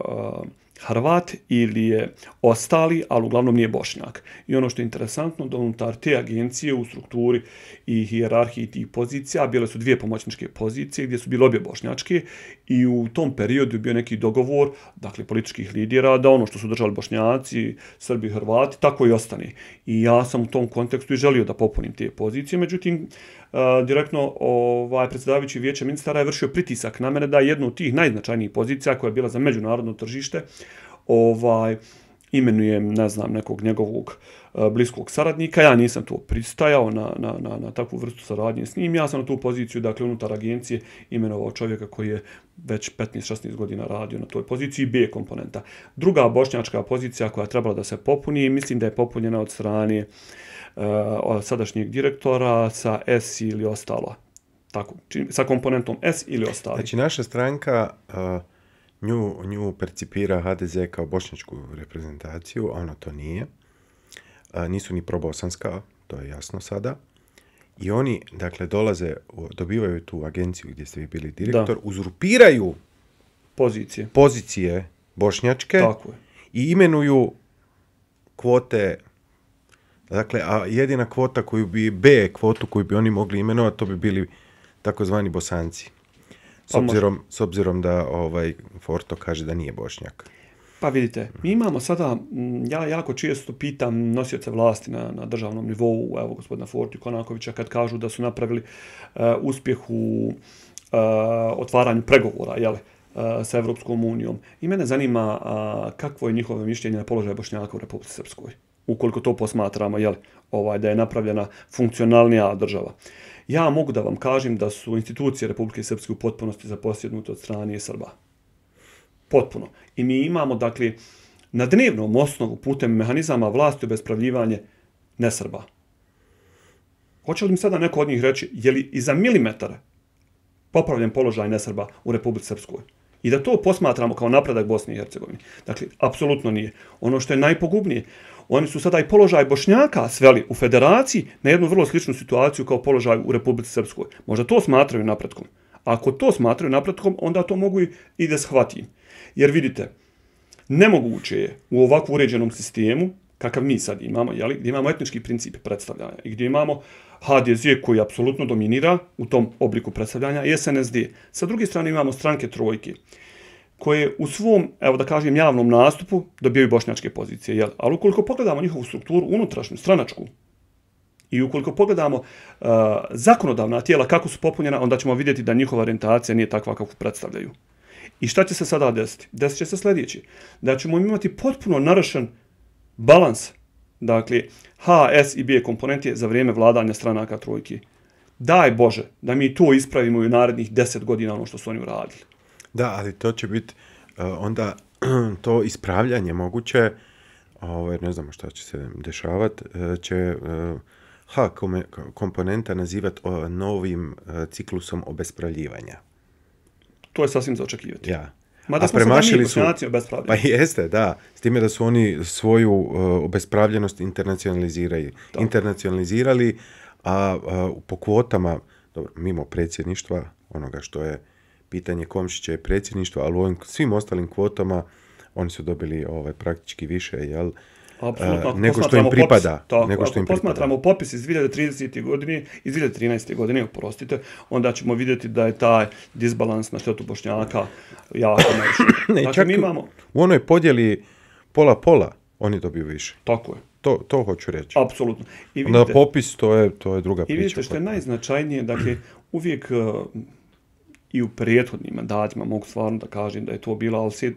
Hrvat ili je ostali, ali uglavnom nije Bošnjak. I ono što je interesantno, da unutar te agencije u strukturi i hijerarhiji tih pozicija, bile su dvije pomoćničke pozicije gdje su bile obje bošnjačke i u tom periodu je bio neki dogovor dakle, političkih lidera da ono što su držali bošnjaci, Srbi, Hrvati, tako i ostane. I ja sam u tom kontekstu i želio da popunim te pozicije, međutim, uh, direktno ovaj predsjedavajući vijeća ministara je vršio pritisak na mene da jednu od tih najznačajnijih pozicija koja je bila za međunarodno tržište ovaj imenujem ne znam nekog njegovog bliskog saradnika. Ja nisam to pristajao na, na, na, na takvu vrstu saradnje s njim. Ja sam na tu poziciju, dakle, unutar agencije imenovao čovjeka koji je već 15-16 godina radio na toj poziciji B komponenta. Druga bošnjačka pozicija koja je trebala da se popuni, i mislim da je popunjena od strane uh, uh, sadašnjeg direktora sa S ili ostalo. Tako, či, sa komponentom S ili ostalo. Znači, naša stranka uh, nju, nju percipira HDZ kao bošnjačku reprezentaciju, a ona to nije. Uh, nisu ni probosanska, to je jasno sada. I oni, dakle, dolaze, dobivaju tu agenciju gdje ste vi bili direktor, da. uzurpiraju pozicije. pozicije bošnjačke Tako je. i imenuju kvote Dakle, a jedina kvota koju bi, B kvotu koju bi oni mogli imenovati, to bi bili takozvani bosanci. S pa obzirom, s obzirom da ovaj Forto kaže da nije bošnjak. Pa vidite, mi imamo sada, ja jako često pitam nosioce vlasti na, na državnom nivou, evo gospodina Forti Konakovića, kad kažu da su napravili uh, uspjeh u uh, otvaranju pregovora, jeli, eh, sa Evropskom unijom. I mene zanima a, kakvo je njihovo mišljenje na položaj Bošnjaka u Republike Srpskoj ukoliko to posmatramo, jel, ovaj, da je napravljena funkcionalnija država. Ja mogu da vam kažem da su institucije Republike Srpske u potpunosti zaposjednute od strane Srba. Potpuno. I mi imamo, dakle, na dnevnom osnovu putem mehanizama vlasti obespravljivanje ne Srba. Hoće li mi sada neko od njih reći, je li i za milimetar popravljen položaj ne Srba u Republike Srpskoj? I da to posmatramo kao napredak Bosne i Hercegovine. Dakle, apsolutno nije. Ono što je najpogubnije, oni su sada i položaj Bošnjaka sveli u federaciji na jednu vrlo sličnu situaciju kao položaj u Republici Srpskoj. Možda to smatraju napretkom. Ako to smatraju napretkom, onda to mogu i da shvati. Jer vidite, nemoguće je u ovakvu uređenom sistemu, kakav mi sad imamo, jeli, gdje imamo etnički princip predstavljanja i gdje imamo HDZ koji apsolutno dominira u tom obliku predstavljanja i SNSD. Sa druge strane imamo stranke trojke koje u svom, evo da kažem, javnom nastupu dobijaju bošnjačke pozicije. Jel? Ali ukoliko pogledamo njihovu strukturu unutrašnju, stranačku, i ukoliko pogledamo uh, zakonodavna tijela kako su popunjena, onda ćemo vidjeti da njihova orientacija nije takva kakvu predstavljaju. I šta će se sada desiti? Desit će se sljedeći. Da ćemo imati potpuno narašen balans, dakle, H, S i B komponente za vrijeme vladanja stranaka trojke. Daj Bože da mi to ispravimo u narednih deset godina ono što su oni uradili. Da, ali to će biti uh, onda <clears throat> to ispravljanje moguće, ovaj, ne znamo šta će se dešavati, uh, e, će uh, e, ha kome, komponenta nazivati uh, novim uh, ciklusom obespravljivanja. To je sasvim zaočekivati. Ja. Ma da A smo premašili su, pa jeste, da, s time da su oni svoju uh, obespravljenost internacionalizirali. internacionalizirali, a uh, po kvotama, dobro, mimo predsjedništva, onoga što je uh, pitanje komšića i predsjedništva, ali u ovim svim ostalim kvotama oni su dobili ovaj praktički više, jel? Apsolutno, nego što im pripada. Popis, tako, nego što im posmatramo pripada. popis iz 2030. godine, iz 2013. godine, oprostite, onda ćemo vidjeti da je taj disbalans na štetu Bošnjaka jako <clears throat> ne, dakle, čak, mi imamo... U onoj podjeli pola-pola oni dobiju više. Tako je. To, to hoću reći. Apsolutno. I vidite, na popis to je, to je druga priča. I vidite što je najznačajnije, dakle, <clears throat> uvijek i u prethodnim mandatima, mogu stvarno da kažem da je to bilo, ali se,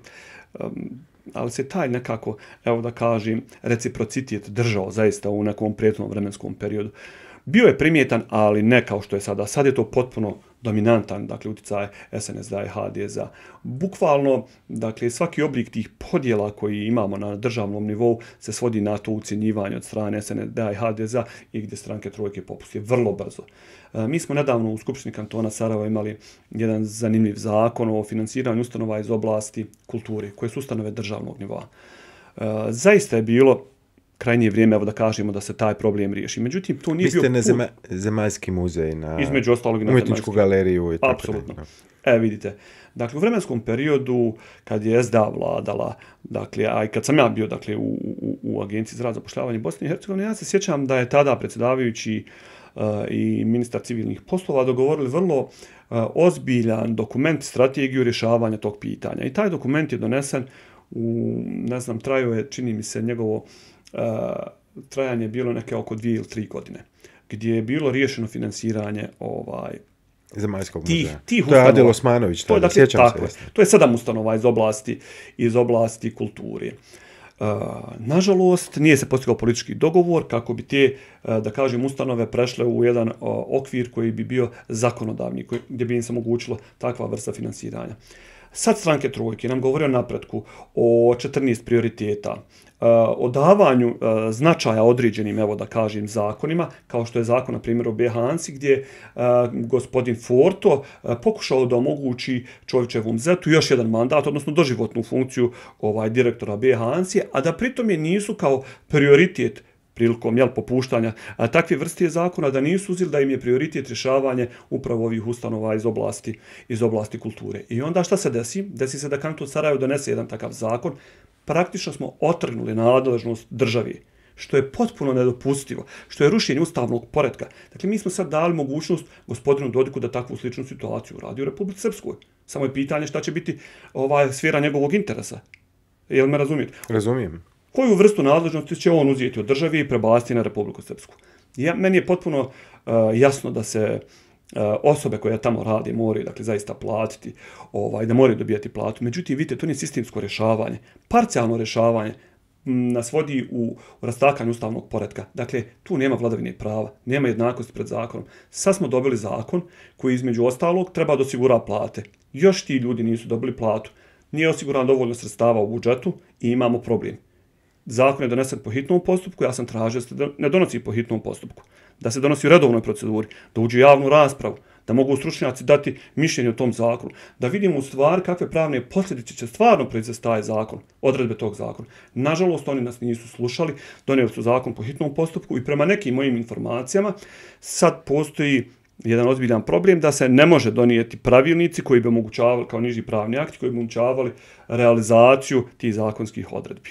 um, ali se taj nekako, evo da kažem, reciprocitet držao zaista u nekom prethodnom vremenskom periodu. Uh, Bio je primjetan, ali ne kao što je sada. Sad je to potpuno dominantan, dakle, uticaj SNSDA i HDZ-a. Bukvalno, dakle, svaki oblik tih podjela koji imamo na državnom nivou se svodi na to ucjenjivanje od strane SNSDA i HDZ-a i gdje stranke trojke popustuje vrlo brzo. E, mi smo nedavno u Skupštini kantona Sarajeva imali jedan zanimljiv zakon o financiranju ustanova iz oblasti kulture, koje su ustanove državnog nivoa. E, zaista je bilo krajnje vrijeme evo da kažemo da se taj problem riješi. Međutim, to nije bio... Vi ste na zema, zemaljski muzej na... Između ostalog na umjetničku galeriju i tako Absolutno. E, vidite. Dakle, u vremenskom periodu kad je SDA vladala, dakle, aj kad sam ja bio dakle, u, u, u Agenciji za rad zapošljavanje Bosne i Hercegovine, ja se sjećam da je tada predsjedavajući uh, i ministar civilnih poslova dogovorili vrlo uh, ozbiljan dokument strategiju rješavanja tog pitanja. I taj dokument je donesen u, ne znam, trajuje, čini mi se, njegovo uh, trajanje je bilo neke oko dvije ili tri godine, gdje je bilo riješeno financiranje ovaj, Zemaljskog tih, muzeja. Tih to je Adil Osmanović, tada, to je, dakle, tako, se. To je sedam ustanova iz oblasti, iz oblasti kulturi. Uh, nažalost, nije se postigao politički dogovor kako bi te, uh, da kažem, ustanove prešle u jedan uh, okvir koji bi bio zakonodavni, koji, gdje bi im se mogućilo takva vrsta finansiranja. Uh, Sad stranke trojke nam govori o napretku, o 14 prioriteta, e, o davanju e, značaja određenim, evo da kažem, zakonima, kao što je zakon, na primjer, o Behansi, gdje e, gospodin Forto pokušao da omogući čovječevom zetu još jedan mandat, odnosno doživotnu funkciju ovaj direktora Behansi, a da pritom je nisu kao prioritet prilikom jel, popuštanja a, takve vrste zakona da nisu uzeli da im je prioritet rješavanje upravo ovih ustanova iz oblasti, iz oblasti kulture. I onda šta se desi? Desi se da Kanton Sarajevo donese jedan takav zakon. Praktično smo otrgnuli nadležnost državi što je potpuno nedopustivo, što je rušenje ustavnog poretka. Dakle, mi smo sad dali mogućnost gospodinu Dodiku da takvu sličnu situaciju uradi u Republike Srpskoj. Samo je pitanje šta će biti ovaj sfera njegovog interesa. Jel me razumijete? Razumijem koju vrstu nadležnosti će on uzijeti od države i prebaliti na Republiku Srpsku. Ja, meni je potpuno uh, jasno da se uh, osobe koje tamo radi moraju dakle, zaista platiti, ovaj, da moraju dobijati platu. Međutim, vidite, to nije sistemsko rješavanje. Parcijalno rješavanje nas vodi u rastakanju ustavnog poredka. Dakle, tu nema vladavine prava, nema jednakosti pred zakonom. Sad smo dobili zakon koji između ostalog treba da osigura plate. Još ti ljudi nisu dobili platu. Nije osigurano dovoljno sredstava u budžetu i imamo problem zakon je donesen po hitnom postupku, ja sam tražio da se ne donosi po hitnom postupku, da se donosi u redovnoj proceduri, da uđe u javnu raspravu, da mogu stručnjaci dati mišljenje o tom zakonu, da vidimo u stvari kakve pravne posljedice će stvarno proizvesti taj zakon, odredbe tog zakona. Nažalost, oni nas nisu slušali, donijeli su zakon po hitnom postupku i prema nekim mojim informacijama sad postoji jedan ozbiljan problem da se ne može donijeti pravilnici koji bi omogućavali kao niži pravni akt koji bi omogućavali realizaciju tih zakonskih odredbi.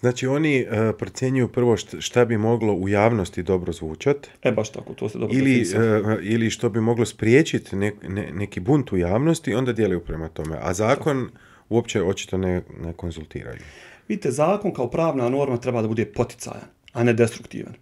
Znači, oni uh, procjenjuju prvo šta bi moglo u javnosti dobro zvučati. E, baš tako, to se dobro ili, uh, ili što bi moglo spriječiti ne, ne, neki bunt u javnosti, onda dijelaju prema tome. A zakon tako. uopće očito ne, ne konzultiraju. Vidite, zakon kao pravna norma treba da bude poticajan, a ne destruktivan.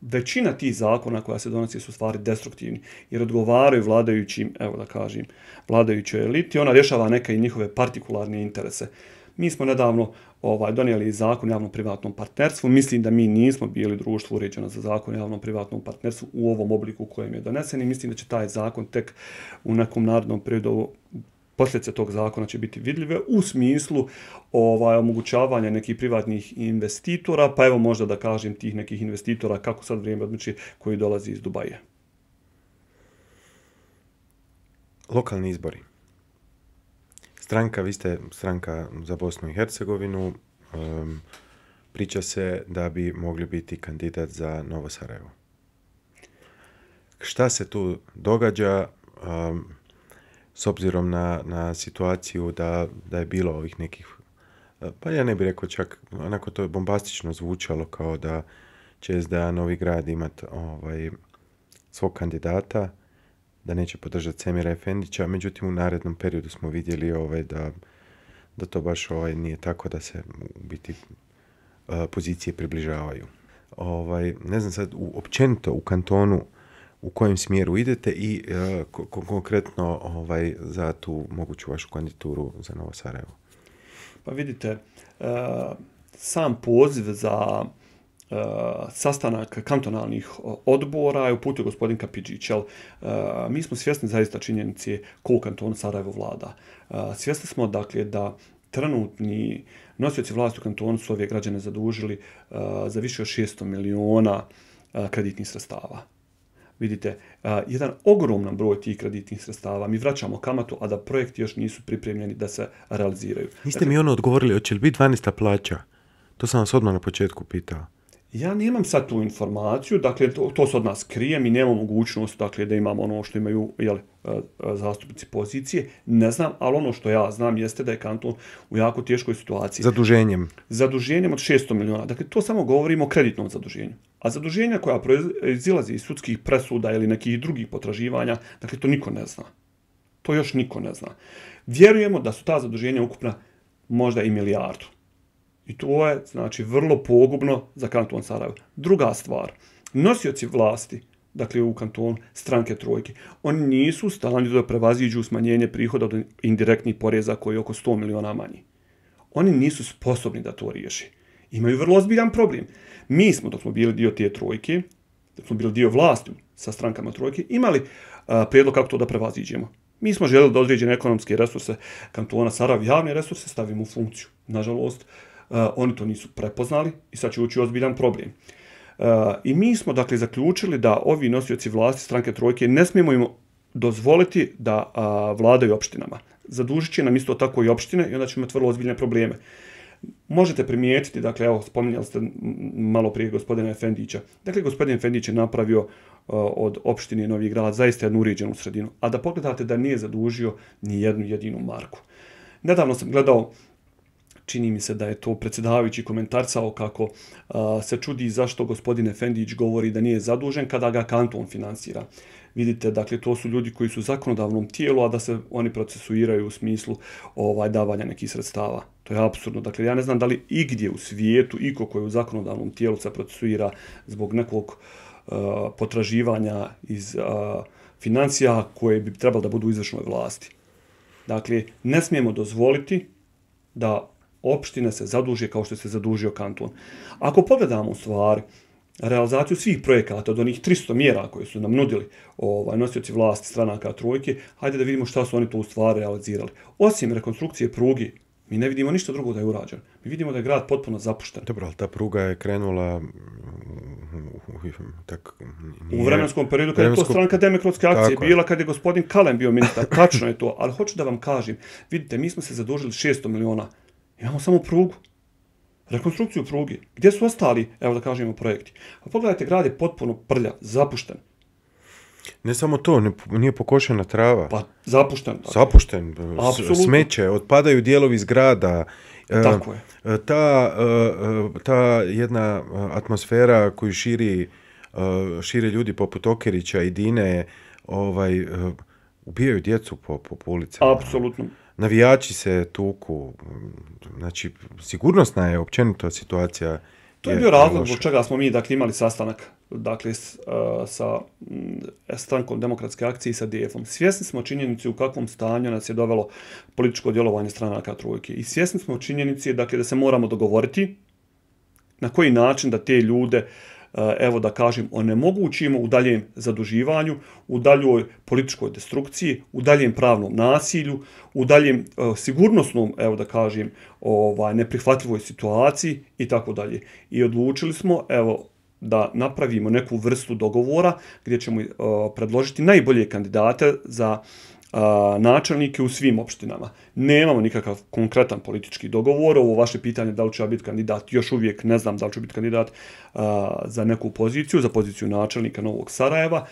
Većina tih zakona koja se donosi su stvari destruktivni, jer odgovaraju vladajućim, evo da kažem, vladajućoj eliti, ona rješava neke i njihove partikularne interese. Uh, Mi smo nedavno ovaj, donijeli zakon o javno-privatnom partnerstvu. Mislim da mi nismo bili društvo uređeno za zakon o javno-privatnom partnerstvu u ovom obliku kojem je donesen i mislim da će taj zakon tek u nekom narodnom periodu posljedice tog zakona će biti vidljive u smislu ovaj omogućavanja nekih privatnih investitora, pa evo možda da kažem tih nekih investitora kako sad vrijeme odmiči koji dolazi iz Dubaja. Lokalni izbori stranka, vi ste stranka za Bosnu i Hercegovinu, um, priča se da bi mogli biti kandidat za Novo Sarajevo. Šta se tu događa um, s obzirom na, na situaciju da, da je bilo ovih nekih, e, pa ja ne bih rekao čak, onako to je bombastično zvučalo kao da će da Novi Grad imati ovaj, svog kandidata, da neće podržati Semira Efendića, međutim u narednom periodu smo vidjeli ovaj, da, da to baš ovaj, nije tako da se biti e, pozicije približavaju. Ovaj, ne znam sad, u, općenito u kantonu u kojem smjeru idete i uh, konkretno ovaj, za tu moguću vašu kandidaturu za Novo Sarajevo. Pa vidite, e, sam poziv za Eh, sastanak kantonalnih eh, odbora je uputio gospodin Kapidžić. Jel, eh, mi smo svjesni zaista činjenice koju kanton Sarajevo vlada. Svjesni smo dakle da trenutni nosioci vlasti u kantonu su ove građane zadužili za više od 600 miliona kreditnih sredstava. Vidite, jedan ogromnan broj tih kreditnih sredstava. Mi vraćamo kamatu, a da projekti još nisu pripremljeni da se realiziraju. Niste dakle, mi ono odgovorili, hoće li biti 12. plaća? To sam vas odmah na početku pitao. Ja nemam sad tu informaciju, dakle, to, to se od nas krije, mi nemamo mogućnost, dakle, da imamo ono što imaju, jel, e, zastupnici pozicije, ne znam, ali ono što ja znam jeste da je kanton u jako teškoj situaciji. Zaduženjem. Zaduženjem od 600 miliona. Dakle, to samo govorimo o kreditnom zaduženju. A zaduženja koja proizilazi iz sudskih presuda ili nekih drugih potraživanja, dakle, to niko ne zna. To još niko ne zna. Vjerujemo da su ta zaduženja ukupna možda i milijardu. I to je, znači, vrlo pogubno za kanton Sarajevo. Druga stvar, nosioci vlasti, dakle u kantonu stranke trojke, oni nisu stalani da prevaziđu smanjenje prihoda od indirektnih poreza koji je oko 100 miliona manji. Oni nisu sposobni da to riješi. Imaju vrlo ozbiljan problem. Mi smo, dok smo bili dio te trojke, dok smo bili dio vlasti sa strankama trojke, imali a, predlog kako to da prevaziđemo. Mi smo željeli da određene ekonomske resurse kantona Sarav javne resurse stavimo u funkciju. Nažalost, Eh, oni to nisu prepoznali i sad će ući ozbiljan problem. Eh, I mi smo dakle zaključili da ovi nosioci vlasti stranke Trojke ne smijemo im dozvoliti da eh, vladaju opštinama. Zadužit će nam isto tako i opštine i onda ćemo imati vrlo ozbiljne probleme. Možete primijetiti, dakle, evo, spominjali ste malo prije gospodina Efendića. Dakle, gospodin Efendić je napravio uh, od opštine Novi grad zaista jednu uređenu sredinu. A da pogledate da nije zadužio ni jednu jedinu marku. Nedavno sam gledao uh, čini mi se da je to predsjedavajući komentarcao kako a, se čudi zašto gospodin Efendić govori da nije zadužen kada ga kanton finansira. Vidite, dakle, to su ljudi koji su u zakonodavnom tijelu, a da se oni procesuiraju u smislu ovaj davanja nekih sredstava. To je absurdno. Dakle, ja ne znam da li igdje u svijetu, iko koji je u zakonodavnom tijelu se procesuira zbog nekog uh, potraživanja iz uh, financija koje bi trebalo da budu u izvršnoj vlasti. Dakle, ne smijemo dozvoliti da opština se zaduži kao što se zadužio kanton. Ako pogledamo u stvari realizaciju svih projekata od onih 300 mjera koje su nam nudili ovaj, nosioci vlasti stranaka trojke, hajde da vidimo šta su oni to u stvari realizirali. Osim rekonstrukcije prugi, mi ne vidimo ništa drugo da je urađen. Mi vidimo da je grad potpuno zapušten. Dobro, ali ta pruga je krenula mm, Tak, nije, u vremenskom periodu kada je to stranka demokratske akcije bila, kada je gospodin Kalen bio ministar, tačno je to, ali hoću da vam kažem, vidite, mi smo se zadužili 600 miliona Imamo samo prugu. Rekonstrukciju pruge. Gdje su ostali, evo da kažemo, projekti? A pogledajte, grad je potpuno prlja, zapušten. Ne samo to, ne, nije pokošena trava. Pa, zapušten. Tako. Zapušten, s, smeće, otpadaju dijelovi zgrada. E, tako je. E, ta, e, e, ta jedna atmosfera koju širi, šire ljudi poput Okerića i Dine, ovaj, ubijaju djecu po, po ulicama. Apsolutno navijači se tuku, mm, znači sigurnosna je općenito situacija. To je, je bio razlog zbog čega smo mi dakle, imali sastanak dakle, s, uh, sa mm, strankom demokratske akcije i sa DF-om. Svjesni smo činjenici u kakvom stanju nas je dovelo političko djelovanje stranaka trojke. I svjesni smo činjenici dakle, da se moramo dogovoriti na koji način da te ljude uh, Eh, evo da kažem, onemogućimo u daljem zaduživanju, u daljoj političkoj destrukciji, u daljem pravnom nasilju, u daljem eh, sigurnosnom, evo da kažem, ovaj, neprihvatljivoj situaciji i tako dalje. I odlučili smo, evo, da napravimo neku vrstu dogovora gdje ćemo eh, predložiti najbolje kandidate za uh, a, načelnike u svim opštinama. Nemamo nikakav konkretan politički dogovor. Ovo vaše pitanje da li ću ja biti kandidat, još uvijek ne znam da li ću biti kandidat za neku poziciju, za poziciju načelnika Novog Sarajeva.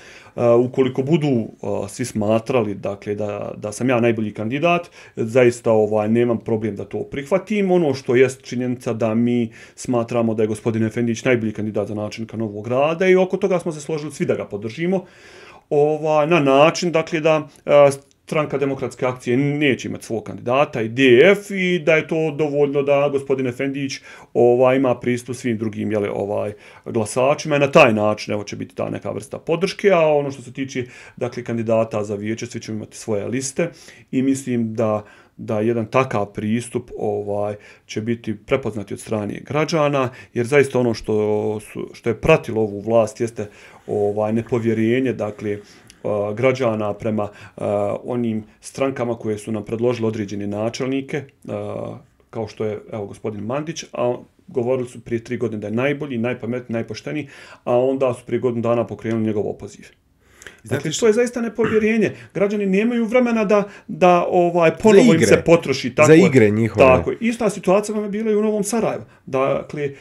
Ukoliko budu svi smatrali dakle, da, da sam ja najbolji kandidat, zaista ovaj, nemam problem da to prihvatim. Ono što je činjenica da mi smatramo da je gospodin Efendić najbolji kandidat za načelnika Novog Rada i oko toga smo se složili svi da ga podržimo ova, na način dakle, da stranka demokratske akcije neće imati svog kandidata i DF i da je to dovoljno da gospodin Efendić ovaj, ima pristup svim drugim jeli, ovaj, glasačima i na taj način evo, će biti ta neka vrsta podrške, a ono što se tiče dakle, kandidata za vijeće, svi ćemo imati svoje liste i mislim da da jedan takav pristup ovaj će biti prepoznati od strane građana jer zaista ono što su, što je pratilo ovu vlast jeste ovaj nepovjerenje dakle građana prema uh, onim strankama koje su nam predložili određene načelnike, uh, kao što je evo, gospodin Mandić, a govorili su prije tri godine da je najbolji, najpametniji, najpošteniji, a onda su prije godinu dana pokrenuli njegov opoziv. Dakle, što... je zaista nepovjerenje. Građani nemaju vremena da, da ovaj ponovo im se potroši. Tako za igre njihove. Tako, ista situacija vam je bila i u Novom Sarajevu. Dakle, e,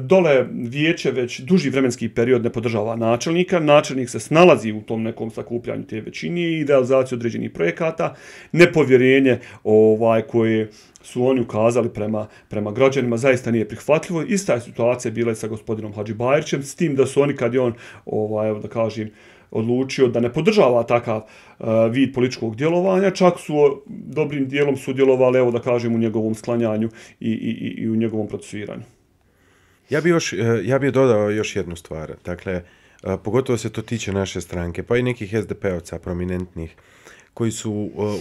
dole vijeće već duži vremenski period ne podržava načelnika. Načelnik se snalazi u tom nekom sakupljanju te većini i realizaciju određenih projekata. Nepovjerenje ovaj, koje su oni ukazali prema, prema građanima, zaista nije prihvatljivo. Ista je situacija bila i sa gospodinom Hadži Bajrićem, s tim da su oni kad je on, ovaj, da kažem, odlučio da ne podržava takav uh, vid političkog djelovanja, čak su dobrim dijelom sudjelovali, evo da kažem, u njegovom sklanjanju i, i, i, i u njegovom procesiranju. Ja bi, još, eh, ja bi dodao još jednu stvar. Dakle, eh, pogotovo se to tiče naše stranke, pa i nekih SDP-oca prominentnih, koji su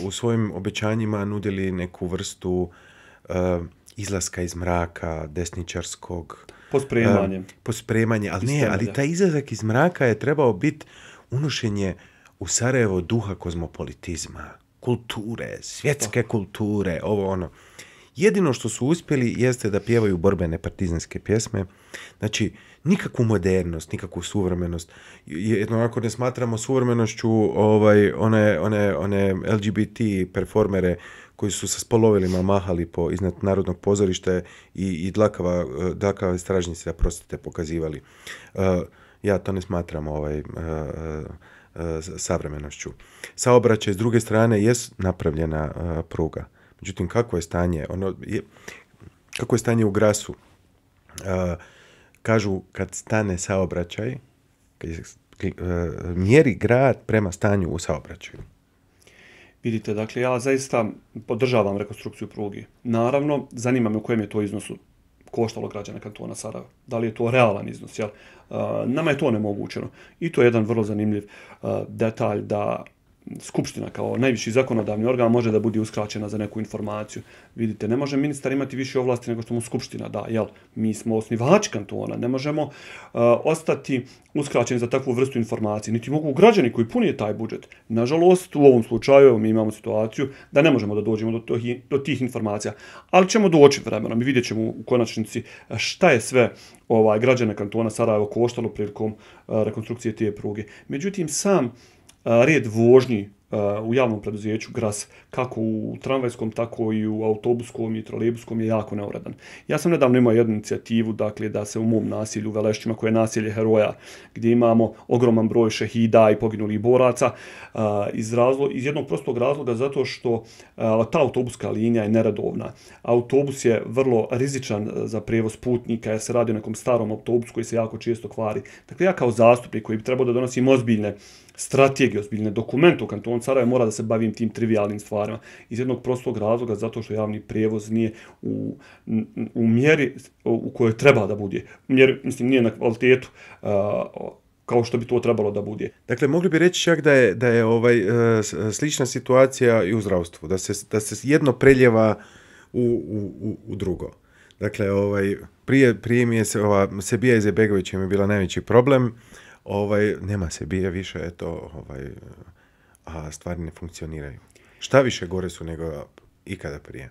u svojim obećanjima nudili neku vrstu izlaska iz mraka, desničarskog... Pospremanje. Pospremanje, ali ne, ali taj izlazak iz mraka je trebao biti unošenje u Sarajevo duha kozmopolitizma, kulture, svjetske oh. kulture, ovo ono. Jedino što su uspjeli jeste da pjevaju borbene partizanske pjesme. Znači, nikakvu modernost, nikakvu suvremenost. Jedno, ako ne smatramo suvremenošću ovaj, one, one, one LGBT performere koji su sa spolovilima mahali po iznad narodnog pozorišta i, i dlakava, dlakave stražnice, da prostite, pokazivali. Uh, ja to ne smatram ovaj eh, eh, savremenošću. Saobraćaj s druge strane je napravljena eh, pruga. Međutim kako je stanje? Ono je kako je stanje u Grasu? Kažu kad stane saobraćaj, kad mjeri grad prema stanju u saobraćaju. Vidite, dakle, ja zaista podržavam rekonstrukciju prugi. Naravno, zanima me u kojem je to iznosu koštalo građana kantona Sarajeva. Da li je to realan iznos? Jel? Nama je to nemogućeno. I to je jedan vrlo zanimljiv detalj da skupština kao najviši zakonodavni organ može da bude uskraćena za neku informaciju. Vidite, ne može ministar imati više ovlasti nego što mu skupština da, jel? Mi smo osnivač kantona, ne možemo uh, ostati uskraćeni za takvu vrstu informacije. Niti mogu građani koji punije taj budžet. Nažalost, u ovom slučaju mi imamo situaciju da ne možemo da dođemo do, tih, do tih informacija. Ali ćemo doći vremenom i vidjet ćemo u konačnici šta je sve ovaj građane kantona Sarajevo koštalo prilikom uh, rekonstrukcije tije pruge. Međutim, sam uh, А, ред вожній Eh, u javnom preduzeću Gras, kako u tramvajskom, tako i u autobuskom i trolebuskom je jako neuredan. Ja sam nedavno imao jednu inicijativu, dakle, da se u mom nasilju, u Velešćima, koje je nasilje heroja, gdje imamo ogroman broj šehida i poginulih boraca, eh, iz, razlo, iz jednog prostog razloga zato što eh, ta autobuska linija je neradovna. Autobus je vrlo rizičan za prevoz putnika, jer se radi o nekom starom autobusu koji se jako često kvari. Dakle, ja kao zastupnik koji bi trebao da donosim ozbiljne strategije, ozbiljne dokumente u kantonu, Novom Sarajevu mora da se bavim tim trivialnim stvarima. Iz jednog prostog razloga, zato što javni prijevoz nije u, u mjeri u kojoj treba da bude. Mjer, mislim, nije na kvalitetu kao što bi to trebalo da bude. Dakle, mogli bi reći čak da je, da je ovaj e, slična situacija i u zdravstvu, da se, da se jedno preljeva u, u, u drugo. Dakle, ovaj, prije, prije mi je se, ova, Sebija Izebegović je mi bila najveći problem, ovaj, nema se bija više, eto, ovaj, a stvari ne funkcioniraju. Šta više gore su nego ikada prije?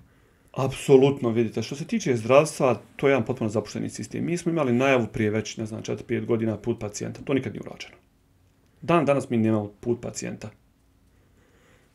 Apsolutno, vidite, što se tiče zdravstva, to je jedan potpuno zapušteni sistem. Mi smo imali najavu prije već, ne znam, 4-5 godina put pacijenta. To nikad nije urađeno. Dan danas mi nema put pacijenta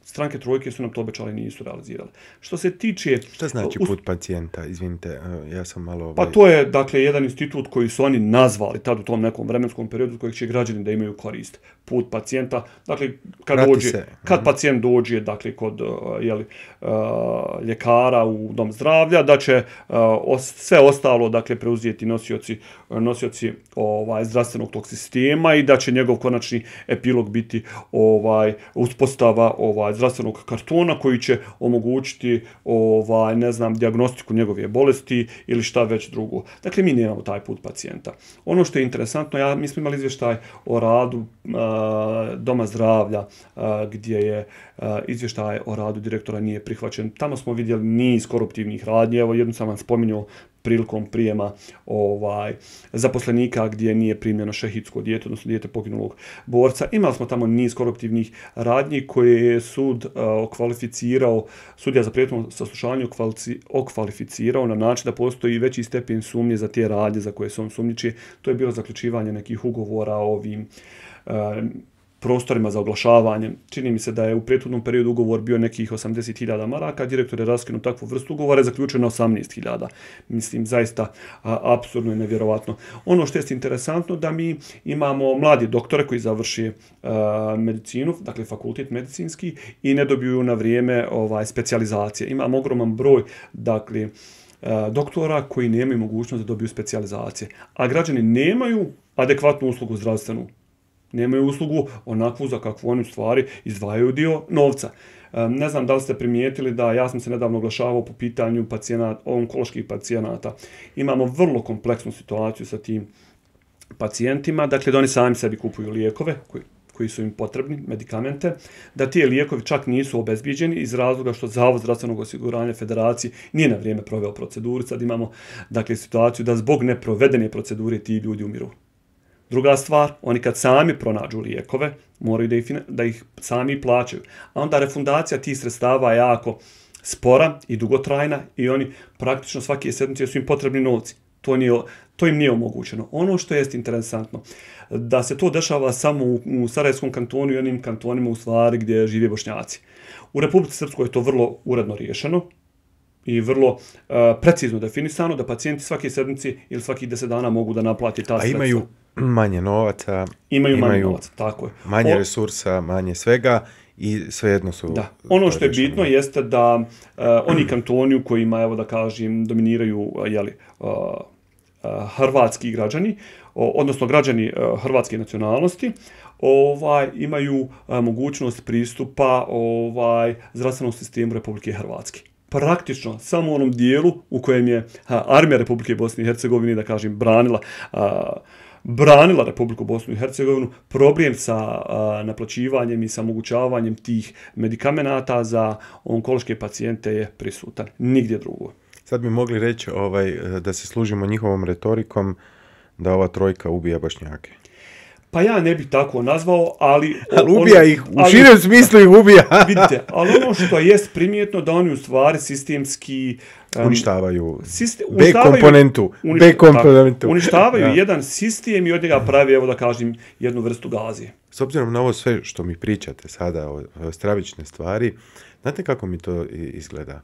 stranke trojke su nam to obećale nisu realizirali. Što se tiče... Šta znači uh, put pacijenta? Izvinite, uh, ja sam malo... Pa ovaj... Pa to je, dakle, jedan institut koji su oni nazvali tad u tom nekom vremenskom periodu kojeg će građani da imaju korist. Put pacijenta, dakle, kad, dođe, kad pacijent dođe, dakle, kod, jeli, uh, Eh, ljekara u dom zdravlja, da će eh, sve ostalo dakle preuzijeti nosioci, nosioci ovaj, zdravstvenog tog sistema i da će njegov konačni epilog biti ovaj uspostava ovaj zdravstvenog kartona koji će omogućiti ovaj ne znam dijagnostiku njegove bolesti ili šta već drugo. Dakle mi nemamo taj put pacijenta. Ono što je interesantno, ja mi imali izvještaj o radu uh, doma zdravlja uh, gdje je izvještaje o radu direktora nije prihvaćen. Tamo smo vidjeli niz koruptivnih radnje, evo jednu sam vam spominjao prilikom prijema ovaj zaposlenika gdje nije primljeno šehidsko dijete, odnosno dijete poginulog borca. Imali smo tamo niz koruptivnih radnji koje je sud e, okvalificirao, sudija za prijetno saslušanje okvalificirao na način da postoji veći stepen sumnje za te radnje za koje se on sumnjiče. To je bilo zaključivanje nekih ugovora o ovim e, prostorima za oglašavanje. Čini mi se da je u prethodnom periodu ugovor bio nekih 80.000 maraka, direktor je raskinu takvu vrstu ugovora je zaključeno 18.000. Mislim, zaista a, absurdno i nevjerovatno. Ono što je interesantno da mi imamo mladi doktore koji završi medicinu, dakle fakultet medicinski, i ne dobiju na vrijeme ovaj specializacije. Imamo ogroman broj, dakle, doktora koji nemaju mogućnost da dobiju specijalizacije. a građani nemaju adekvatnu uslugu zdravstvenu nemaju uslugu onakvu za kakvu oni u stvari izdvajaju dio novca. Ne znam da li ste primijetili da ja sam se nedavno oglašavao po pitanju pacijenata, onkoloških pacijenata. Imamo vrlo kompleksnu situaciju sa tim pacijentima, dakle da oni sami sebi kupuju lijekove koji koji su im potrebni, medikamente, da ti lijekovi čak nisu obezbiđeni iz razloga što Zavod zdravstvenog osiguranja federacije nije na vrijeme proveo proceduru. Sad imamo dakle, situaciju da zbog neprovedene procedure ti ljudi umiru. Druga stvar, oni kad sami pronađu lijekove, moraju da ih, da ih sami plaćaju. A onda refundacija tih sredstava je jako spora i dugotrajna i oni praktično svake sedmice su im potrebni novci. To, nije, to im nije omogućeno. Ono što je interesantno, da se to dešava samo u, u Sarajevskom kantonu i onim kantonima u stvari gdje žive bošnjaci. U Republike Srpskoj je to vrlo uredno riješeno i vrlo uh, precizno definisano da pacijenti svake sedmice ili svakih deset dana mogu da naplati ta sredstva. A imaju manje novaca, imaju, imaju manje novaca, tako je. Manje o... resursa, manje svega i svejedno su Da. Ono što je rečeno. bitno jeste da uh, oni kantoni u kojima evo da kažem dominiraju uh, je li uh, uh, hrvatski građani, uh, odnosno građani uh, hrvatske nacionalnosti, ovaj imaju uh, mogućnost pristupa ovaj zdravstvenom sistemu Republike Hrvatske praktično samo u onom dijelu u kojem je a, armija Republike Bosne i Hercegovine da kažem branila a, branila Republiku Bosnu i Hercegovinu problem sa a, naplaćivanjem i sa omogućavanjem tih medikamenata za onkološke pacijente je prisutan nigdje drugo. Sad bi mogli reći ovaj, da se služimo njihovom retorikom da ova trojka ubija bašnjake. Pa ja ne bih tako nazvao, ali... Ali <laughs> ubija ono- ih, u širem smislu ih ubija. <laughs> vidite, ali ono što je primjetno da oni u stvari sistemski... Um, uništavaju, sistem, B komponentu. Uništa, B komponentu. Tako, uništavaju ja. jedan sistem i od njega pravi, evo da kažem, jednu vrstu gazije. S obzirom na ovo sve što mi pričate sada o, o stravične stvari, znate kako mi to izgleda?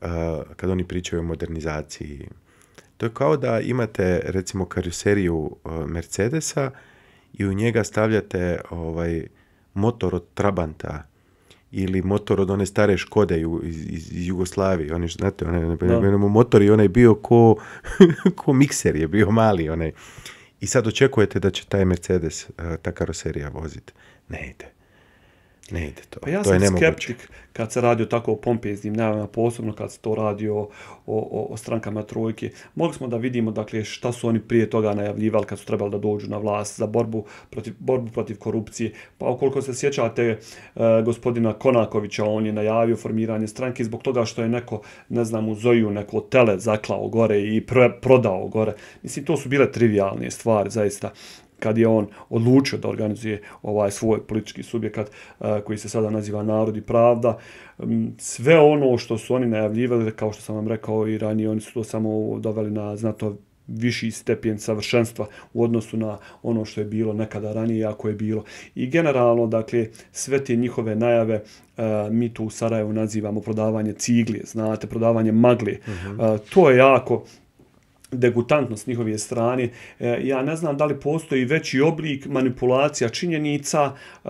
Uh, kad oni pričaju o modernizaciji, to je kao da imate, recimo, karuseriju uh, Mercedesa, i u njega stavljate ovaj motor od Trabanta ili motor od one stare Škode iz, iz, iz Jugoslavije, oni znate, one, no. motor i onaj bio ko, <laughs> ko mikser je bio mali onaj. I sad očekujete da će taj Mercedes uh, ta karoserija voziti. Ne ide. Ne ide to. Pa ja to sam je skeptik kad se radi o tako pompeznim najavama, posebno kad se to radi o, o, o strankama trojke. Mogli smo da vidimo dakle, šta su oni prije toga najavljivali kad su trebali da dođu na vlast za borbu protiv, borbu protiv korupcije. Pa ukoliko se sjećate e, gospodina Konakovića, on je najavio formiranje stranke zbog toga što je neko, ne znam, u Zoju neko tele zaklao gore i pre, prodao gore. Mislim, to su bile trivialne stvari, zaista kad je on odlučio da organizuje ovaj svoj politički subjekat eh, koji se sada naziva Narod i pravda. Mm, sve ono što su oni najavljivali, kao što sam vam rekao i ranije, oni su to samo doveli na znato viši stepjen savršenstva u odnosu na ono što je bilo nekada ranije, ako je bilo. I generalno, dakle, sve te njihove najave eh, mi tu u Sarajevu nazivamo prodavanje cigli, znate, prodavanje magli. Uh mhm. eh, -huh. To je jako degutantnost njihove strane. E, ja ne znam da li postoji veći oblik manipulacija činjenica e,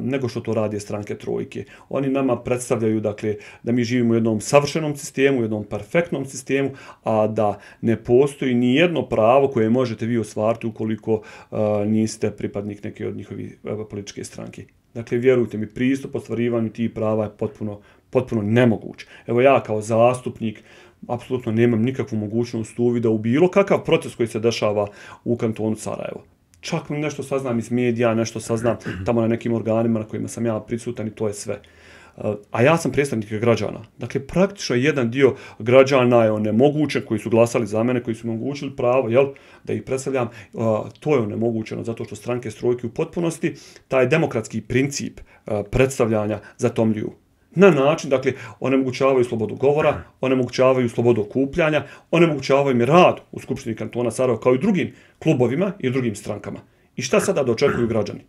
nego što to radi stranke trojke. Oni nama predstavljaju dakle, da mi živimo u jednom savršenom sistemu, u jednom perfektnom sistemu, a da ne postoji ni jedno pravo koje možete vi osvarti ukoliko e, niste pripadnik neke od njihovi političke stranke. Dakle, vjerujte mi, pristup ostvarivanju tih prava je potpuno, potpuno nemoguć. Evo ja kao zastupnik apsolutno nemam nikakvu mogućnost uvida u bilo kakav proces koji se dešava u kantonu Sarajevo. Čak nešto saznam iz medija, nešto saznam tamo na nekim organima na kojima sam ja prisutan i to je sve. A ja sam predstavnik građana. Dakle, praktično jedan dio građana je onemogućen, koji su glasali za mene, koji su mogućili pravo, jel, da ih predstavljam. To je onemogućeno zato što stranke strojke u potpunosti, taj demokratski princip predstavljanja za Tomliju na način, dakle, one onemogućavaju slobodu govora, one onemogućavaju slobodu okupljanja, one onemogućavaju im rad u Skupštini kantona Sarajeva kao i drugim klubovima i drugim strankama. I šta sada dočekuju građani?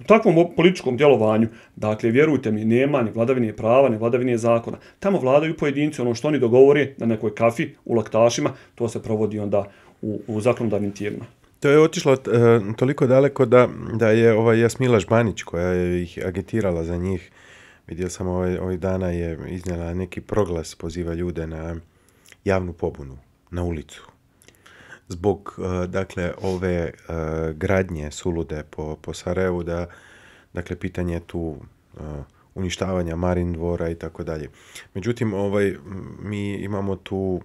U takvom političkom djelovanju, dakle, vjerujte mi, nema ni vladavine prava, ni vladavine zakona. Tamo vladaju pojedinci, ono što oni dogovore na nekoj kafi u laktašima, to se provodi onda u, u zakonodavnim tijelima. To je otišlo e, toliko daleko da, da je ovaj Jasmila Žbanić koja je ih agitirala za njih, Vidio sam ovaj, ovaj dana je iznjela neki proglas, poziva ljude na javnu pobunu, na ulicu. Zbog, eh, dakle, ove eh, gradnje sulude po, po Sarajevu, da, dakle, pitanje je tu eh, uništavanja Marin dvora i tako dalje. Međutim, ovaj, mi imamo tu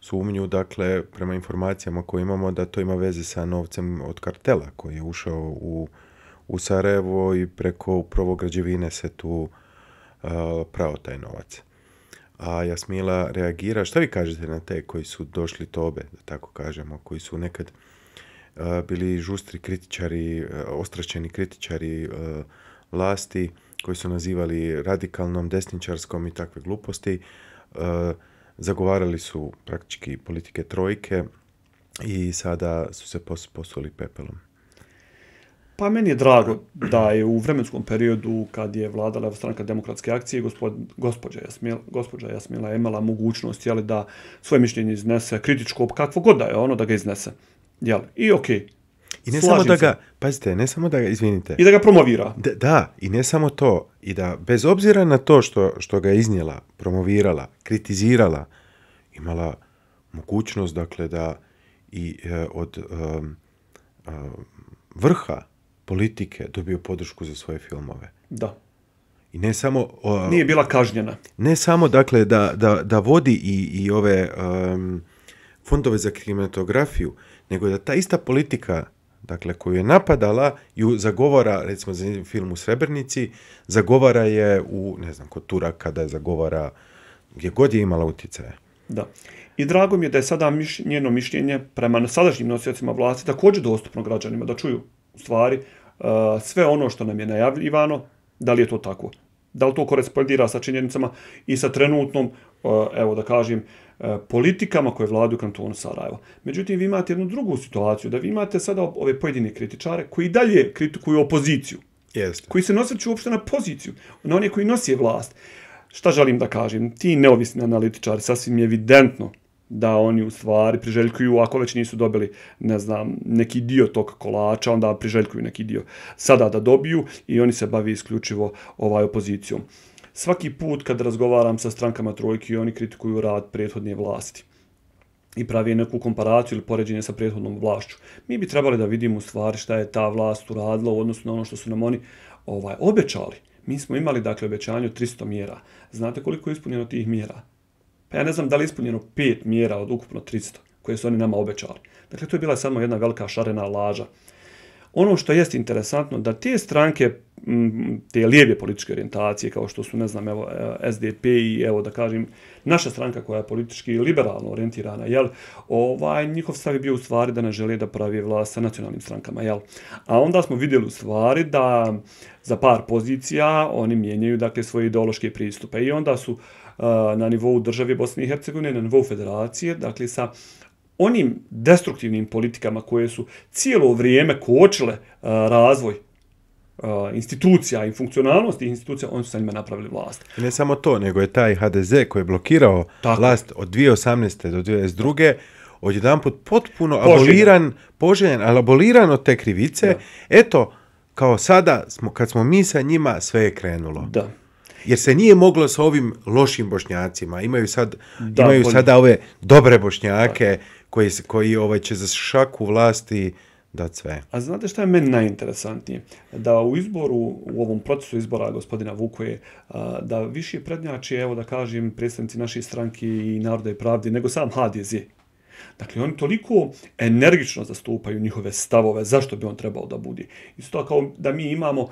sumnju, dakle, prema informacijama koje imamo, da to ima veze sa novcem od kartela koji je ušao u, u Sarajevo i preko upravo građevine se tu uh, E, pravo taj novac. A Jasmila reagira, šta vi kažete na te koji su došli tobe, da tako kažemo, koji su nekad e, bili žustri kritičari, e, ostraćeni kritičari vlasti, koji su nazivali radikalnom, desničarskom i takve gluposti, zagovarali su praktički politike trojke i sada su se posuli pepelom. Pa meni je drago da je u vremenskom periodu kad je vlada stranka demokratske akcije gospođa Jasmila, gospođa Jasmila je imala mogućnost jeli, da svoje mišljenje iznese kritičko op kakvo god da je ono da ga iznese. Jel? I okej. I ne samo da ga, se. pazite, ne samo da ga, izvinite. I da ga promovira. Da, da, i ne samo to. I da bez obzira na to što, što ga je iznijela, promovirala, kritizirala, imala mogućnost, dakle, da i e, od e, e, vrha politike dobio podršku za svoje filmove. Da. I ne samo... Uh, Nije bila kažnjena. Ne samo, dakle, da, da, da vodi i, i ove um, fondove za kinematografiju, nego da ta ista politika dakle, koju je napadala, ju zagovara, recimo, za film u Srebrnici, zagovara je u, ne znam, kod Tura, kada je zagovara, gdje god je imala utjecaje. Da. I drago mi je da je sada miš, njeno mišljenje prema sadašnjim nosiocima vlasti također dostupno građanima da čuju u stvari sve ono što nam je najavljivano, da li je to tako? Da li to korespondira sa činjenicama i sa trenutnom, evo da kažem, politikama koje vladaju kantonu Sarajeva? Međutim, vi imate jednu drugu situaciju, da vi imate sada ove pojedine kritičare koji dalje kritikuju opoziciju. Jeste. Koji se nosaću uopšte na poziciju, na one koji nosi vlast. Šta želim da kažem? Ti neovisni analitičari, sasvim je evidentno da oni u stvari priželjkuju, ako već nisu dobili, ne znam, neki dio tog kolača, onda priželjkuju neki dio sada da dobiju i oni se bavi isključivo ovaj opozicijom. Svaki put kad razgovaram sa strankama trojki, oni kritikuju rad prethodne vlasti i pravi neku komparaciju ili poređenje sa prethodnom vlašću. Mi bi trebali da vidimo u stvari šta je ta vlast uradila u odnosu na ono što su nam oni ovaj obećali. Mi smo imali, dakle, obećanje 300 mjera. Znate koliko je ispunjeno tih mjera? Pa ja ne znam da li ispunjeno pet mjera od ukupno 300 koje su oni nama obećali. Dakle, to je bila samo jedna velika šarena laža. Ono što jest interesantno, da te stranke, te lijeve političke orijentacije, kao što su, ne znam, evo, e, SDP i, evo, da kažem, naša stranka koja je politički liberalno orijentirana, jel, ovaj, njihov stav je bio u stvari da ne žele da pravi vlast sa nacionalnim strankama, jel. A onda smo vidjeli u stvari da za par pozicija oni mijenjaju, dakle, svoje ideološke pristupe i onda su, uh, na nivou države Bosne i Hercegovine, na nivou federacije, dakle sa onim destruktivnim politikama koje su cijelo vrijeme kočile razvoj institucija i funkcionalnosti institucija, oni su sa njima napravili vlast. I ne samo to, nego je taj HDZ koji je blokirao Tako. vlast od 2018. do 2022. odjedan put potpuno poželjen. aboliran, poželjen, ali aboliran od te krivice. Da. Eto, kao sada, smo, kad smo mi sa njima, sve je krenulo. Da jer se nije moglo sa ovim lošim bošnjacima. Imaju sad da, imaju bolji. sada ove dobre bošnjake koji koji ovaj će za šaku vlasti da sve. A znate šta je meni najinteresantnije? Da u izboru, u ovom procesu izbora gospodina Vukoje, da više prednjači, evo da kažem, predstavnici naše stranke i Naroda i Pravde, nego sam HDZ. Dakle, oni toliko energično zastupaju njihove stavove, zašto bi on trebao da budi. Isto kao da mi imamo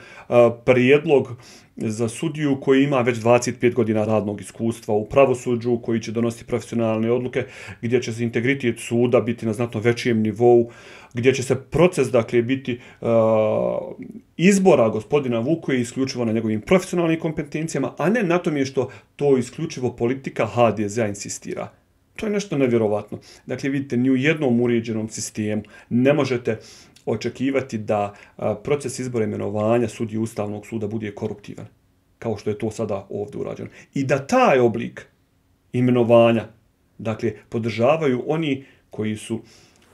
prijedlog za sudiju koji ima već 25 godina radnog iskustva u pravosuđu, koji će donositi profesionalne odluke, gdje će se integritet suda biti na znatno većijem nivou, gdje će se proces, dakle, biti izbora gospodina Vukoje isključivo na njegovim profesionalnim kompetencijama, a ne na tom je što to isključivo politika HDZ-a insistira. To je nešto nevjerovatno. Dakle, vidite, ni u jednom uređenom sistemu ne možete očekivati da proces izbora imenovanja sudi Ustavnog suda bude koruptivan, kao što je to sada ovdje urađeno. I da taj oblik imenovanja, dakle, podržavaju oni koji su uh,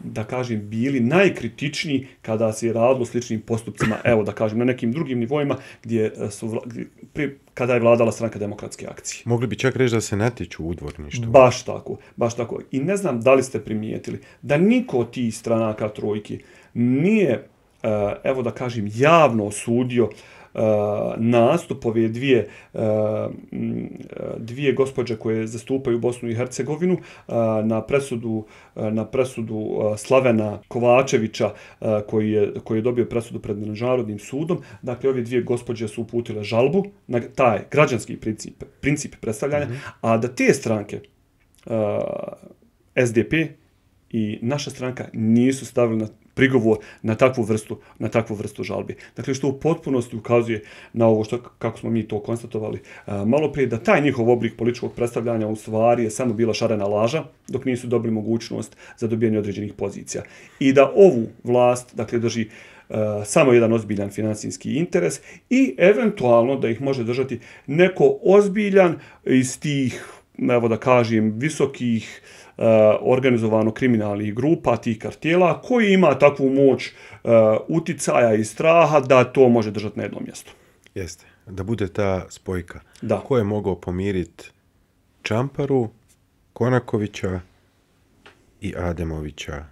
da kažem, bili najkritičniji kada se je radilo sličnim postupcima, evo da kažem, na nekim drugim nivoima gdje e, su gdje, pri, kada je vladala stranka demokratske akcije. Mogli bi čak reći da se natječu u dvorništu. Baš tako, baš tako. I ne znam da li ste primijetili da niko od tih stranaka trojke nije, e, evo da kažem, javno osudio uh, nastupove dvije dvije gospođe koje zastupaju Bosnu i Hercegovinu na presudu na presudu Slavena Kovačevića koji je koji je dobio presudu pred međunarodnim sudom dakle ove dvije gospođe su uputile žalbu na taj građanski princip princip predstavljanja mm -hmm. a da te stranke SDP i naša stranka nisu stavili na prigovor na takvu vrstu na takvu vrstu žalbi. Dakle što u potpunosti ukazuje na ovo što kako smo mi to konstatovali e, malo prije da taj njihov oblik političkog predstavljanja u stvari je samo bila šarena laža dok nisu dobili mogućnost za dobijanje određenih pozicija i da ovu vlast dakle drži e, samo jedan ozbiljan financijski interes i eventualno da ih može držati neko ozbiljan iz tih, evo da kažem, visokih Eh, organizovano kriminalnih grupa, tih kartijela, koji ima takvu moć eh, uticaja i straha da to može držati na jednom mjestu. Jeste, da bude ta spojka. Da. Ko je mogao pomiriti Čamparu, Konakovića i Ademovića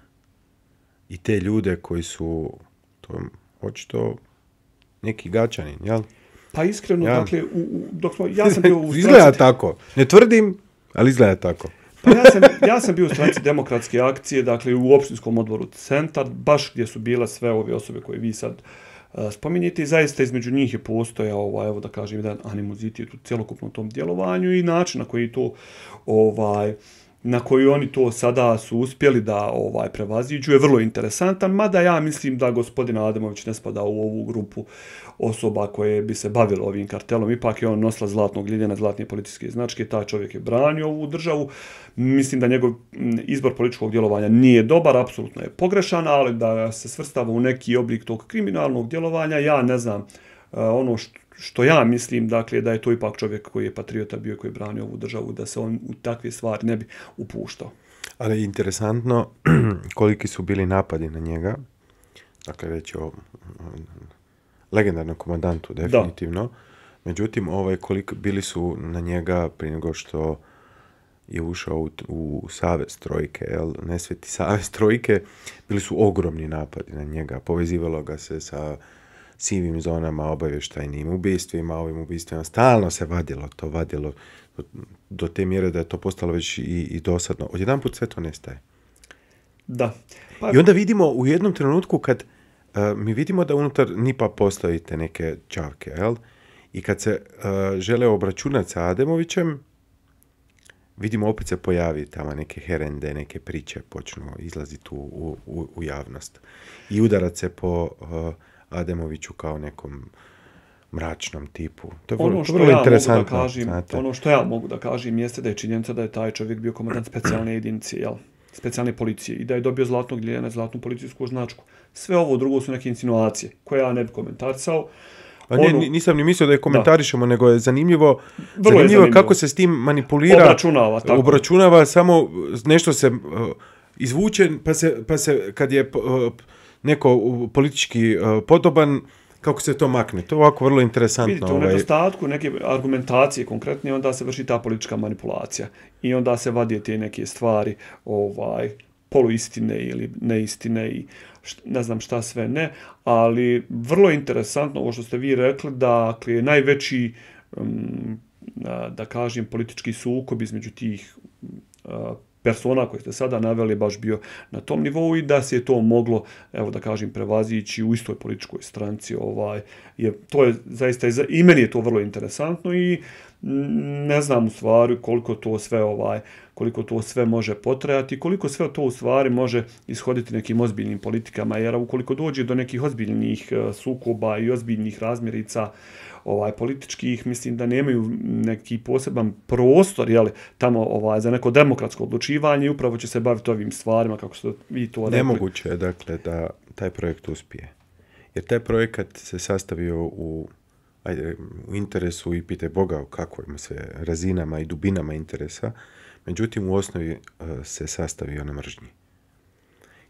i te ljude koji su to očito neki gačanin, jel? Pa iskreno, ja. dakle, u, u, dok smo, ja sam bio u... <laughs> izgleda tako. Ne tvrdim, ali izgleda tako. Pa ja sam, ja sam bio u stranci demokratske akcije, dakle u opštinskom odboru centar, baš gdje su bila sve ove osobe koje vi sad e, spominjete i zaista između njih je postojao, ovaj, evo da kažem, jedan animozitet u celokupnom tom djelovanju i način na koji to, ovaj, na koji oni to sada su uspjeli da ovaj prevaziđu je vrlo interesantan, mada ja mislim da gospodin Adamović ne spada u ovu grupu osoba koje bi se bavilo ovim kartelom. Ipak je on nosila zlatnog ljeljena, zlatne političke značke, taj čovjek je branio ovu državu. Mislim da njegov izbor političkog djelovanja nije dobar, apsolutno je pogrešan, ali da se svrstava u neki oblik tog kriminalnog djelovanja, ja ne znam e, ono što što ja mislim, dakle, da je to ipak čovjek koji je patriota bio koji je branio ovu državu, da se on u takve stvari ne bi upuštao. Ali interesantno, <clears throat> koliki su bili napadi na njega, dakle, već o legendarnom komandantu, definitivno. Da. Međutim, ovaj, koliko bili su na njega prije nego što je ušao u, u savez trojke, jel, nesveti savez trojke, bili su ogromni napadi na njega. Povezivalo ga se sa sivim zonama, obavještajnim ubistvima, ovim ubistvima. Stalno se vadilo to, vadilo do, do te mjere da je to postalo već i, i dosadno. Od put sve to nestaje. Da. Pa... I onda vidimo u jednom trenutku kad uh, E, mi vidimo da unutar NIP-a postojite neke čavke, jel? I kad se uh, žele obračunati sa Ademovićem, vidimo opet se pojavi tamo neke herende, neke priče počnu izlaziti u, u, u javnost. I udarat se po uh, Ademoviću kao nekom mračnom tipu. To je ono što vrlo ja interesantno. da kažem, ono što ja mogu da kažem jeste da je činjenica da je taj čovjek bio komandant specijalne jedinice, jel? specijalne policije i da je dobio zlatnog ljena, zlatnu policijsku označku. Sve ovo drugo su neke insinuacije koje ja ne bi komentarcao. Pa ne, onu, nisam ni mislio da je komentarišemo, da. nego je zanimljivo, zanimljivo, je zanimljivo kako se s tim manipulira, obračunava, tako. obračunava samo nešto se uh, izvuče, pa se, pa se kad je uh, neko politički uh, podoban, kako se to makne. To je ovako vrlo interesantno. Vidite, ovaj... u nedostatku neke argumentacije konkretne, onda se vrši ta politička manipulacija. I onda se vadije te neke stvari, ovaj, poluistine ili neistine i šta, ne znam šta sve ne, ali vrlo interesantno ovo što ste vi rekli, da dakle, je najveći, um, da kažem, politički sukob između tih persona koji ste sada naveli baš bio na tom nivou i da se je to moglo, evo da kažem, prevazići u istoj političkoj stranci. Ovaj, je, to je zaista, i meni je to vrlo interesantno i ne znam u stvari koliko to sve ovaj koliko to sve može potrajati, koliko sve to u stvari može ishoditi nekim ozbiljnim politikama, jer ukoliko dođe do nekih ozbiljnih e, sukoba i ozbiljnih razmirica, ovaj političkih mislim da nemaju neki poseban prostor je tamo ovaj za neko demokratsko odlučivanje i upravo će se baviti ovim stvarima kako što vi to rekli. Nemoguće je dakle da taj projekt uspije. Jer taj projekat se sastavio u ajde, u interesu i pite Boga o kakvim se razinama i dubinama interesa, međutim u osnovi eh, se sastavio na mržnji.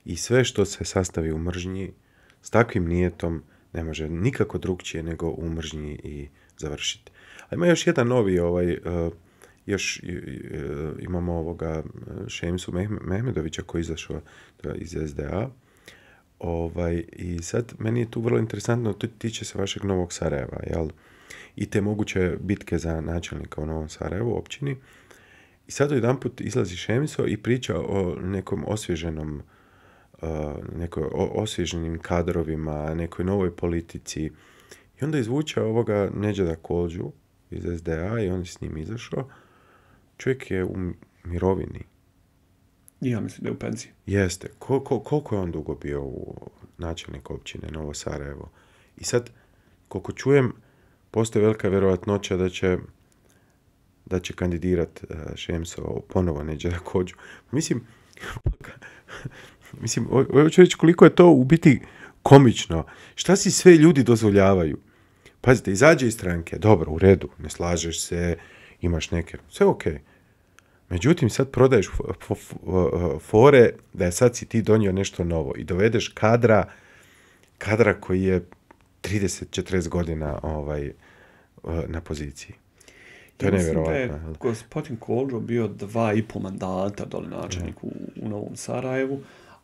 I sve što se sastavi u mržnji s takvim nijetom, ne može nikako drugčije nego u mržnji i završiti. A ima još jedan novi, ovaj, uh, još uh, imamo ovoga Šemisu Mehmedovića koji je izašao iz SDA. Ovaj, I sad meni je tu vrlo interesantno, to tiče se vašeg Novog Sarajeva, jel? I te moguće bitke za načelnika u Novom Sarajevu, općini. I sad u jedan put izlazi Šemso i priča o nekom osvježenom uh, Eh, nekoj osvježenim kadrovima, nekoj novoj politici. I onda izvuče ovoga Neđeda Kođu iz SDA i on je s njim izašao. Čovjek je u mirovini. Ja mislim da je u penziji. Jeste. Ko, ko, koliko je on dugo bio u načelnik općine Novo Sarajevo? I sad, koliko čujem, postoje velika vjerovatnoća da će da će kandidirat uh, Šemso ponovo neđe kođu. Mislim, <laughs> pa mislim, hoću reći koliko je to u biti komično. Šta si sve ljudi dozvoljavaju? Pazite, izađe iz stranke, dobro, u redu, ne slažeš se, imaš neke, sve okej. Međutim, sad prodaješ fore da je sad si ti donio nešto novo i dovedeš kadra, kadra koji je 30-40 godina ovaj na poziciji. To je nevjerovatno. Da je gospodin Koldžo bio dva i pol mandata dole načelnik u, u, Novom Sarajevu. Uh,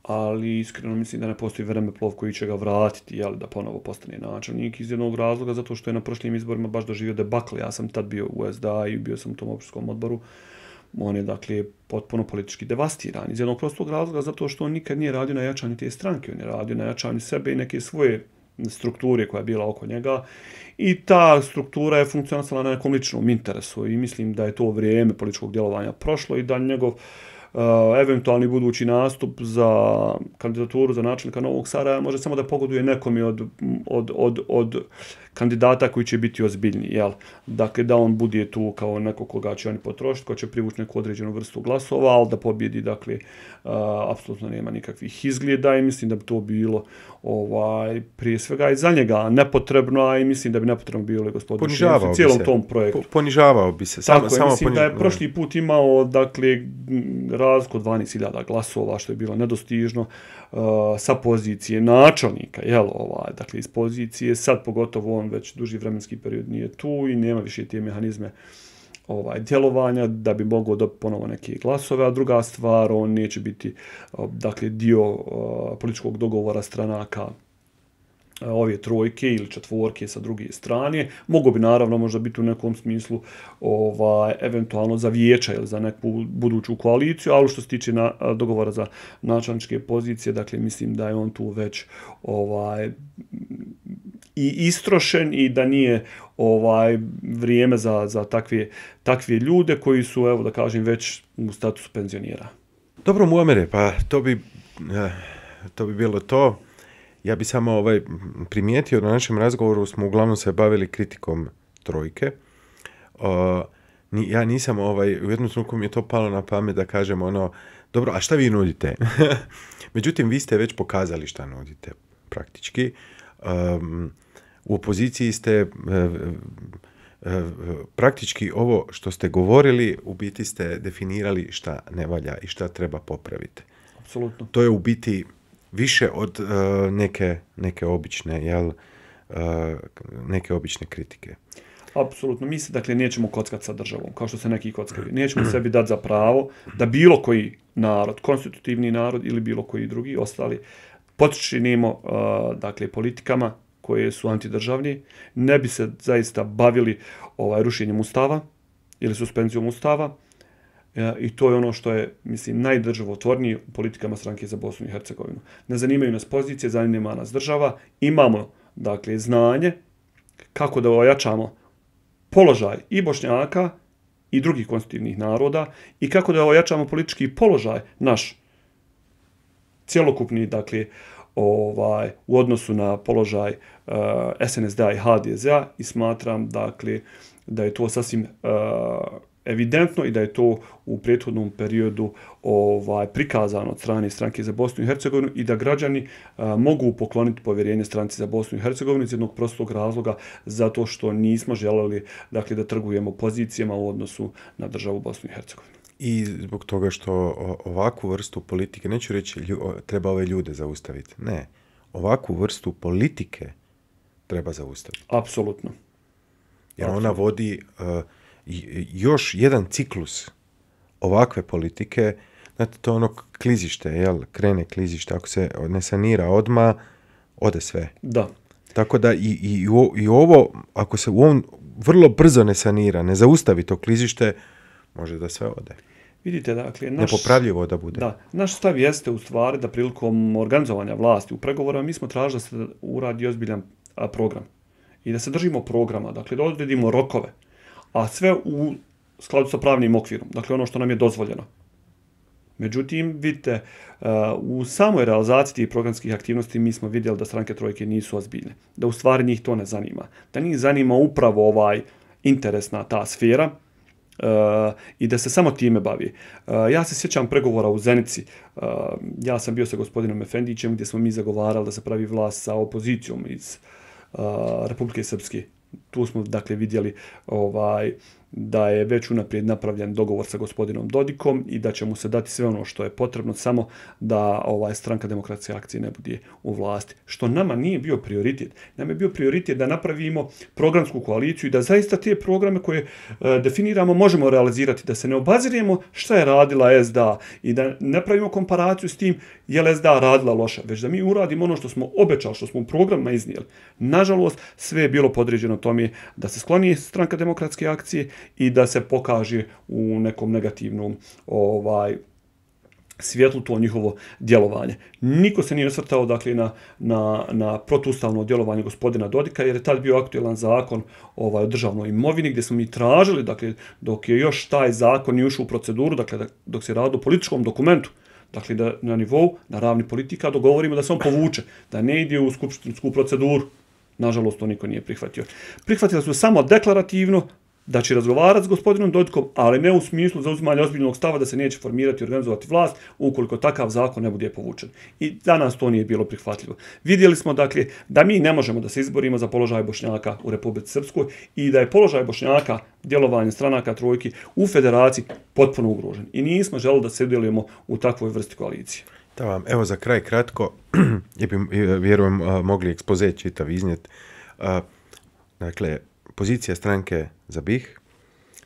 ali iskreno mislim da ne postoji vreme plov koji će ga vratiti, jel, da ponovo postane načelnik iz jednog razloga, zato što je na prošlim izborima baš doživio debakle. Ja sam tad bio u SDA i bio sam u tom opštinskom odboru. On je, dakle, potpuno politički devastiran iz jednog prostog razloga, zato što on nikad nije radio na jačanju te stranke, on je radio na jačanju sebe i neke svoje strukture koja je bila oko njega i ta struktura je funkcionisala na nekom ličnom interesu i mislim da je to vrijeme političkog djelovanja prošlo i da njegov Eh, eventualni budući nastup za kandidaturu za načelnika Novog Sara može samo da pogoduje nekom od, od, od, od, od kandidata koji će biti ozbiljni, jel? Dakle, da on bude tu kao neko koga će oni potrošiti, koja će privući neku određenu vrstu glasova, ali da pobjedi, dakle, a, apsolutno nema nikakvih izgleda i mislim da bi to bilo ovaj prije svega i za njega nepotrebno, a i mislim da bi nepotrebno bilo gospodin u cijelom tom projektu. Po, ponižavao bi se. Tako samo, mislim poniž... da je prošli put imao, dakle, razliku 12.000 glasova, što je bilo nedostižno sa pozicije načelnika, jel, ovaj, dakle, iz pozicije, sad pogotovo on već duži vremenski period nije tu i nema više te mehanizme ovaj djelovanja da bi mogao dobiti ponovo neke glasove, a druga stvar, on neće biti dakle dio uh, političkog dogovora stranaka E, ove trojke ili četvorke sa druge strane. Mogu bi naravno možda biti u nekom smislu ovaj, eventualno za vijeća ili za neku buduću koaliciju, ali što se tiče na, dogovora za načalničke pozicije, dakle mislim da je on tu već ovaj, i istrošen i da nije ovaj vrijeme za, za takve, takve ljude koji su, evo da kažem, već u statusu penzionira. Dobro, Muamere, pa to bi, e, to bi bilo to. Ja bi samo ovaj primijetio na našem razgovoru smo uglavnom se bavili kritikom trojke. O, ni, ja nisam ovaj, u jednom trenutku mi je to palo na pamet da kažem ono, dobro, a šta vi nudite? <laughs> Međutim, vi ste već pokazali šta nudite praktički. Um, u opoziciji ste uh, uh, praktički ovo što ste govorili, u biti ste definirali šta ne valja i šta treba popraviti. Absolutno. To je u biti više od uh, neke, neke obične, jel, uh, neke obične kritike. Apsolutno, mi se dakle nećemo kockati sa državom, kao što se neki kockaju. Nećemo sebi dati za pravo da bilo koji narod, konstitutivni narod ili bilo koji drugi ostali, počinimo uh, e, dakle, politikama koje su antidržavni, ne bi se zaista bavili ovaj rušenjem ustava ili suspenzijom ustava, E, i to je ono što je, mislim, najdržavotvornije u politikama stranke za Bosnu i Hercegovinu. Ne zanimaju nas pozicije, zanima nas država, imamo, dakle, znanje kako da ojačamo položaj i bošnjaka i drugih konstitutivnih naroda i kako da ojačamo politički položaj naš cjelokupni, dakle, ovaj, u odnosu na položaj uh, e, SNSD-a i HDZ-a i smatram, dakle, da je to sasvim uh, evidentno i da je to u prethodnom periodu ovaj prikazano od strane stranke za Bosnu i Hercegovinu i da građani a, eh, mogu pokloniti povjerenje stranci za Bosnu i Hercegovinu iz jednog prostog razloga zato što nismo želeli dakle, da trgujemo pozicijama u odnosu na državu Bosnu i Hercegovinu. I zbog toga što ovakvu vrstu politike, neću reći lju, treba ove ljude zaustaviti, ne, ovakvu vrstu politike treba zaustaviti. Apsolutno. Jer Absolutno. ona vodi... Uh, E, još jedan ciklus ovakve politike, znate, to je ono klizište, jel, krene klizište, ako se ne sanira odma, ode sve. Da. Tako da i, i, i ovo, ako se on vrlo brzo ne sanira, ne zaustavi to klizište, može da sve ode. Vidite, dakle, naš, Nepopravljivo da bude. Da, naš stav jeste u stvari da prilikom organizovanja vlasti u pregovorima mi smo tražili da se uradi ozbiljan program i da se držimo programa, dakle da odredimo rokove a sve u skladu sa pravnim okvirom, dakle ono što nam je dozvoljeno. Međutim, vidite, e, u samoj realizaciji tih programskih aktivnosti mi smo vidjeli da stranke trojke nisu ozbiljne, da u stvari njih to ne zanima, da njih zanima upravo ovaj interesna ta sfera e, i da se samo time bavi. E, ja se sjećam pregovora u Zenici, ja sam bio sa gospodinom Efendićem gdje smo mi zagovarali da se pravi vlast sa opozicijom iz Republike Srpske, tu smo dakle vidjeli ovaj da je već unaprijed napravljen dogovor sa gospodinom Dodikom i da će mu se dati sve ono što je potrebno samo da ovaj stranka demokratske akcije ne bude u vlasti. Što nama nije bio prioritet. Nama je bio prioritet da napravimo programsku koaliciju i da zaista te programe koje e, definiramo možemo realizirati, da se ne obazirujemo šta je radila SDA i da ne pravimo komparaciju s tim je li SDA radila loša, već da mi uradimo ono što smo obećali, što smo u programima iznijeli. Nažalost, sve je bilo podređeno tome da se skloni stranka demokratske akcije i da se pokaže u nekom negativnom ovaj svjetlu to njihovo djelovanje. Niko se nije osvrtao dakle, na, na, na protustavno djelovanje gospodina Dodika, jer je tad bio aktualan zakon ovaj, o državnoj imovini, gdje smo mi tražili, dakle, dok je još taj zakon nije ušao u proceduru, dakle, dok se radi o političkom dokumentu, dakle, da, na nivou, na ravni politika, dogovorimo da se on povuče, da ne ide u skupštinsku proceduru. Nažalost, to niko nije prihvatio. Prihvatili su samo deklarativno, da će razgovarati s gospodinom Dodikom, ali ne u smislu zauzimanja ozbiljnog stava da se neće formirati i organizovati vlast ukoliko takav zakon ne bude povučen. I danas to nije bilo prihvatljivo. Vidjeli smo dakle da mi ne možemo da se izborimo za položaj Bošnjaka u Republici Srpskoj i da je položaj Bošnjaka djelovanje stranaka trojki u federaciji potpuno ugrožen. I nismo želi da se udjelujemo u takvoj vrsti koalicije. Da evo za kraj kratko, <clears throat> je bi, vjerujem, mogli ekspoze čitav iznijet. Dakle, pozicija stranke za BiH,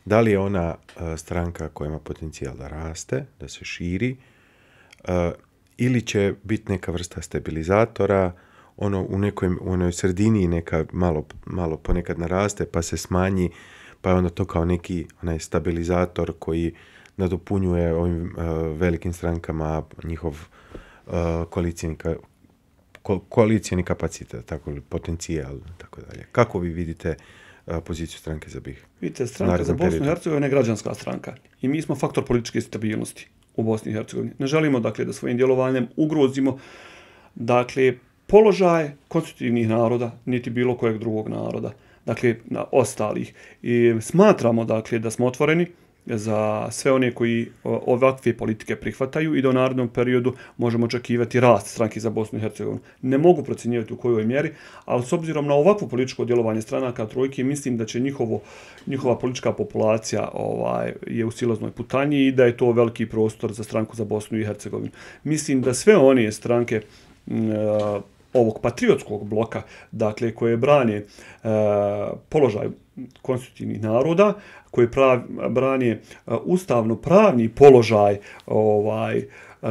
da li je ona e, stranka koja ima potencijal da raste, da se širi, e, ili će biti neka vrsta stabilizatora, ono u nekoj u onoj sredini neka malo, malo ponekad naraste pa se smanji, pa je onda to kao neki onaj stabilizator koji nadopunjuje ovim uh, velikim strankama njihov uh, koalicijni, ka, ko, koalicijni kapacitet, tako li, potencijal, tako dalje. Kako vi vidite uh, poziciju stranke za BiH. Vidite, stranka Narodan za Bosnu i Hercegovinu je građanska stranka i mi smo faktor političke stabilnosti u Bosni i Hercegovini. Ne želimo dakle da svojim djelovanjem ugrozimo dakle položaj konstitutivnih naroda niti bilo kojeg drugog naroda, dakle na ostalih. I smatramo dakle da smo otvoreni za sve one koji ovakve politike prihvataju i da u narodnom periodu možemo očekivati rast stranke za Bosnu i Hercegovinu. Ne mogu procenjivati u kojoj mjeri, ali s obzirom na ovakvo političko djelovanje stranaka trojke, mislim da će njihovo, njihova politička populacija ovaj, je u silaznoj putanji i da je to veliki prostor za stranku za Bosnu i Hercegovinu. Mislim da sve one stranke ovog patriotskog bloka, dakle, koje brane e, položaj konstitutivnih naroda, koje prav, brane e, ustavno-pravni položaj ovaj, e,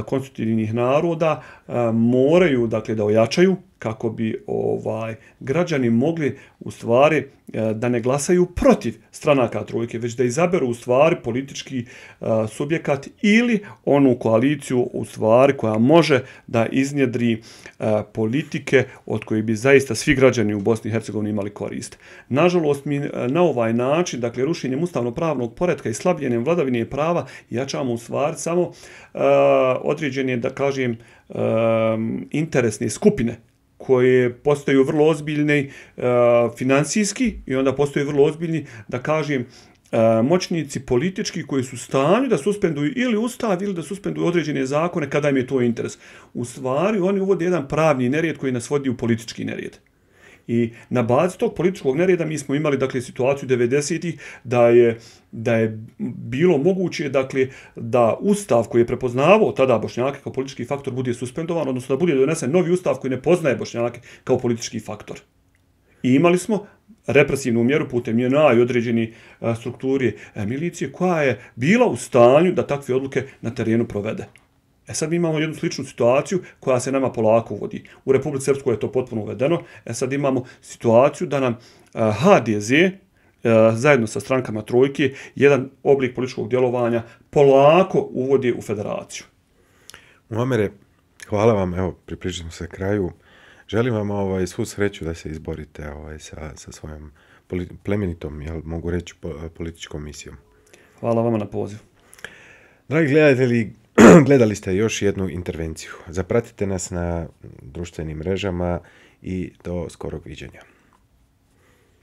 konstitutivnih naroda, e, moraju, dakle, da ojačaju, kako bi ovaj građani mogli u stvari eh, da ne glasaju protiv stranaka trojke, već da izaberu u stvari politički eh, subjekat ili onu koaliciju u stvari koja može da iznjedri eh, politike od koje bi zaista svi građani u Bosni i Hercegovini imali korist. Nažalost, mi na ovaj način, dakle, rušenjem ustavno-pravnog poredka i slabljenjem vladavine prava, ja jačamo u stvari samo određenje, da kažem, interesne skupine koje postaju vrlo ozbiljne e, financijski i onda postaju vrlo ozbiljni, da kažem, e, moćnici politički koji su stanju da suspenduju ili ustav ili da suspenduju određene zakone kada im je to interes. U stvari oni uvode jedan pravni nerijed koji nas vodi u politički nerijed. I na bazi tog političkog nereda mi smo imali dakle situaciju 90-ih da je da je bilo moguće dakle da ustav koji je prepoznavao tada bošnjake kao politički faktor bude suspendovan, odnosno da bude donesen novi ustav koji ne poznaje bošnjake kao politički faktor. I imali smo represivnu mjeru putem JNA i određeni e, strukturi e, milicije koja je bila u stanju da takve odluke na terenu provede. E sad imamo jednu sličnu situaciju koja se nama polako uvodi. U Republike Srpskoj je to potpuno uvedeno. E sad imamo situaciju da nam e, HDZ e, zajedno sa strankama Trojke jedan oblik političkog djelovanja polako uvodi u federaciju. Muamere, hvala vam, evo, pripričamo se kraju. Želim vam ovaj, svu sreću da se izborite ovaj, sa, sa svojom plemenitom, jel mogu reći, političkom misijom. Hvala vama na pozivu. Dragi gledatelji, <clears throat> Gledali ste još jednu intervenciju. Zapratite nas na društvenim mrežama i do skorog viđenja.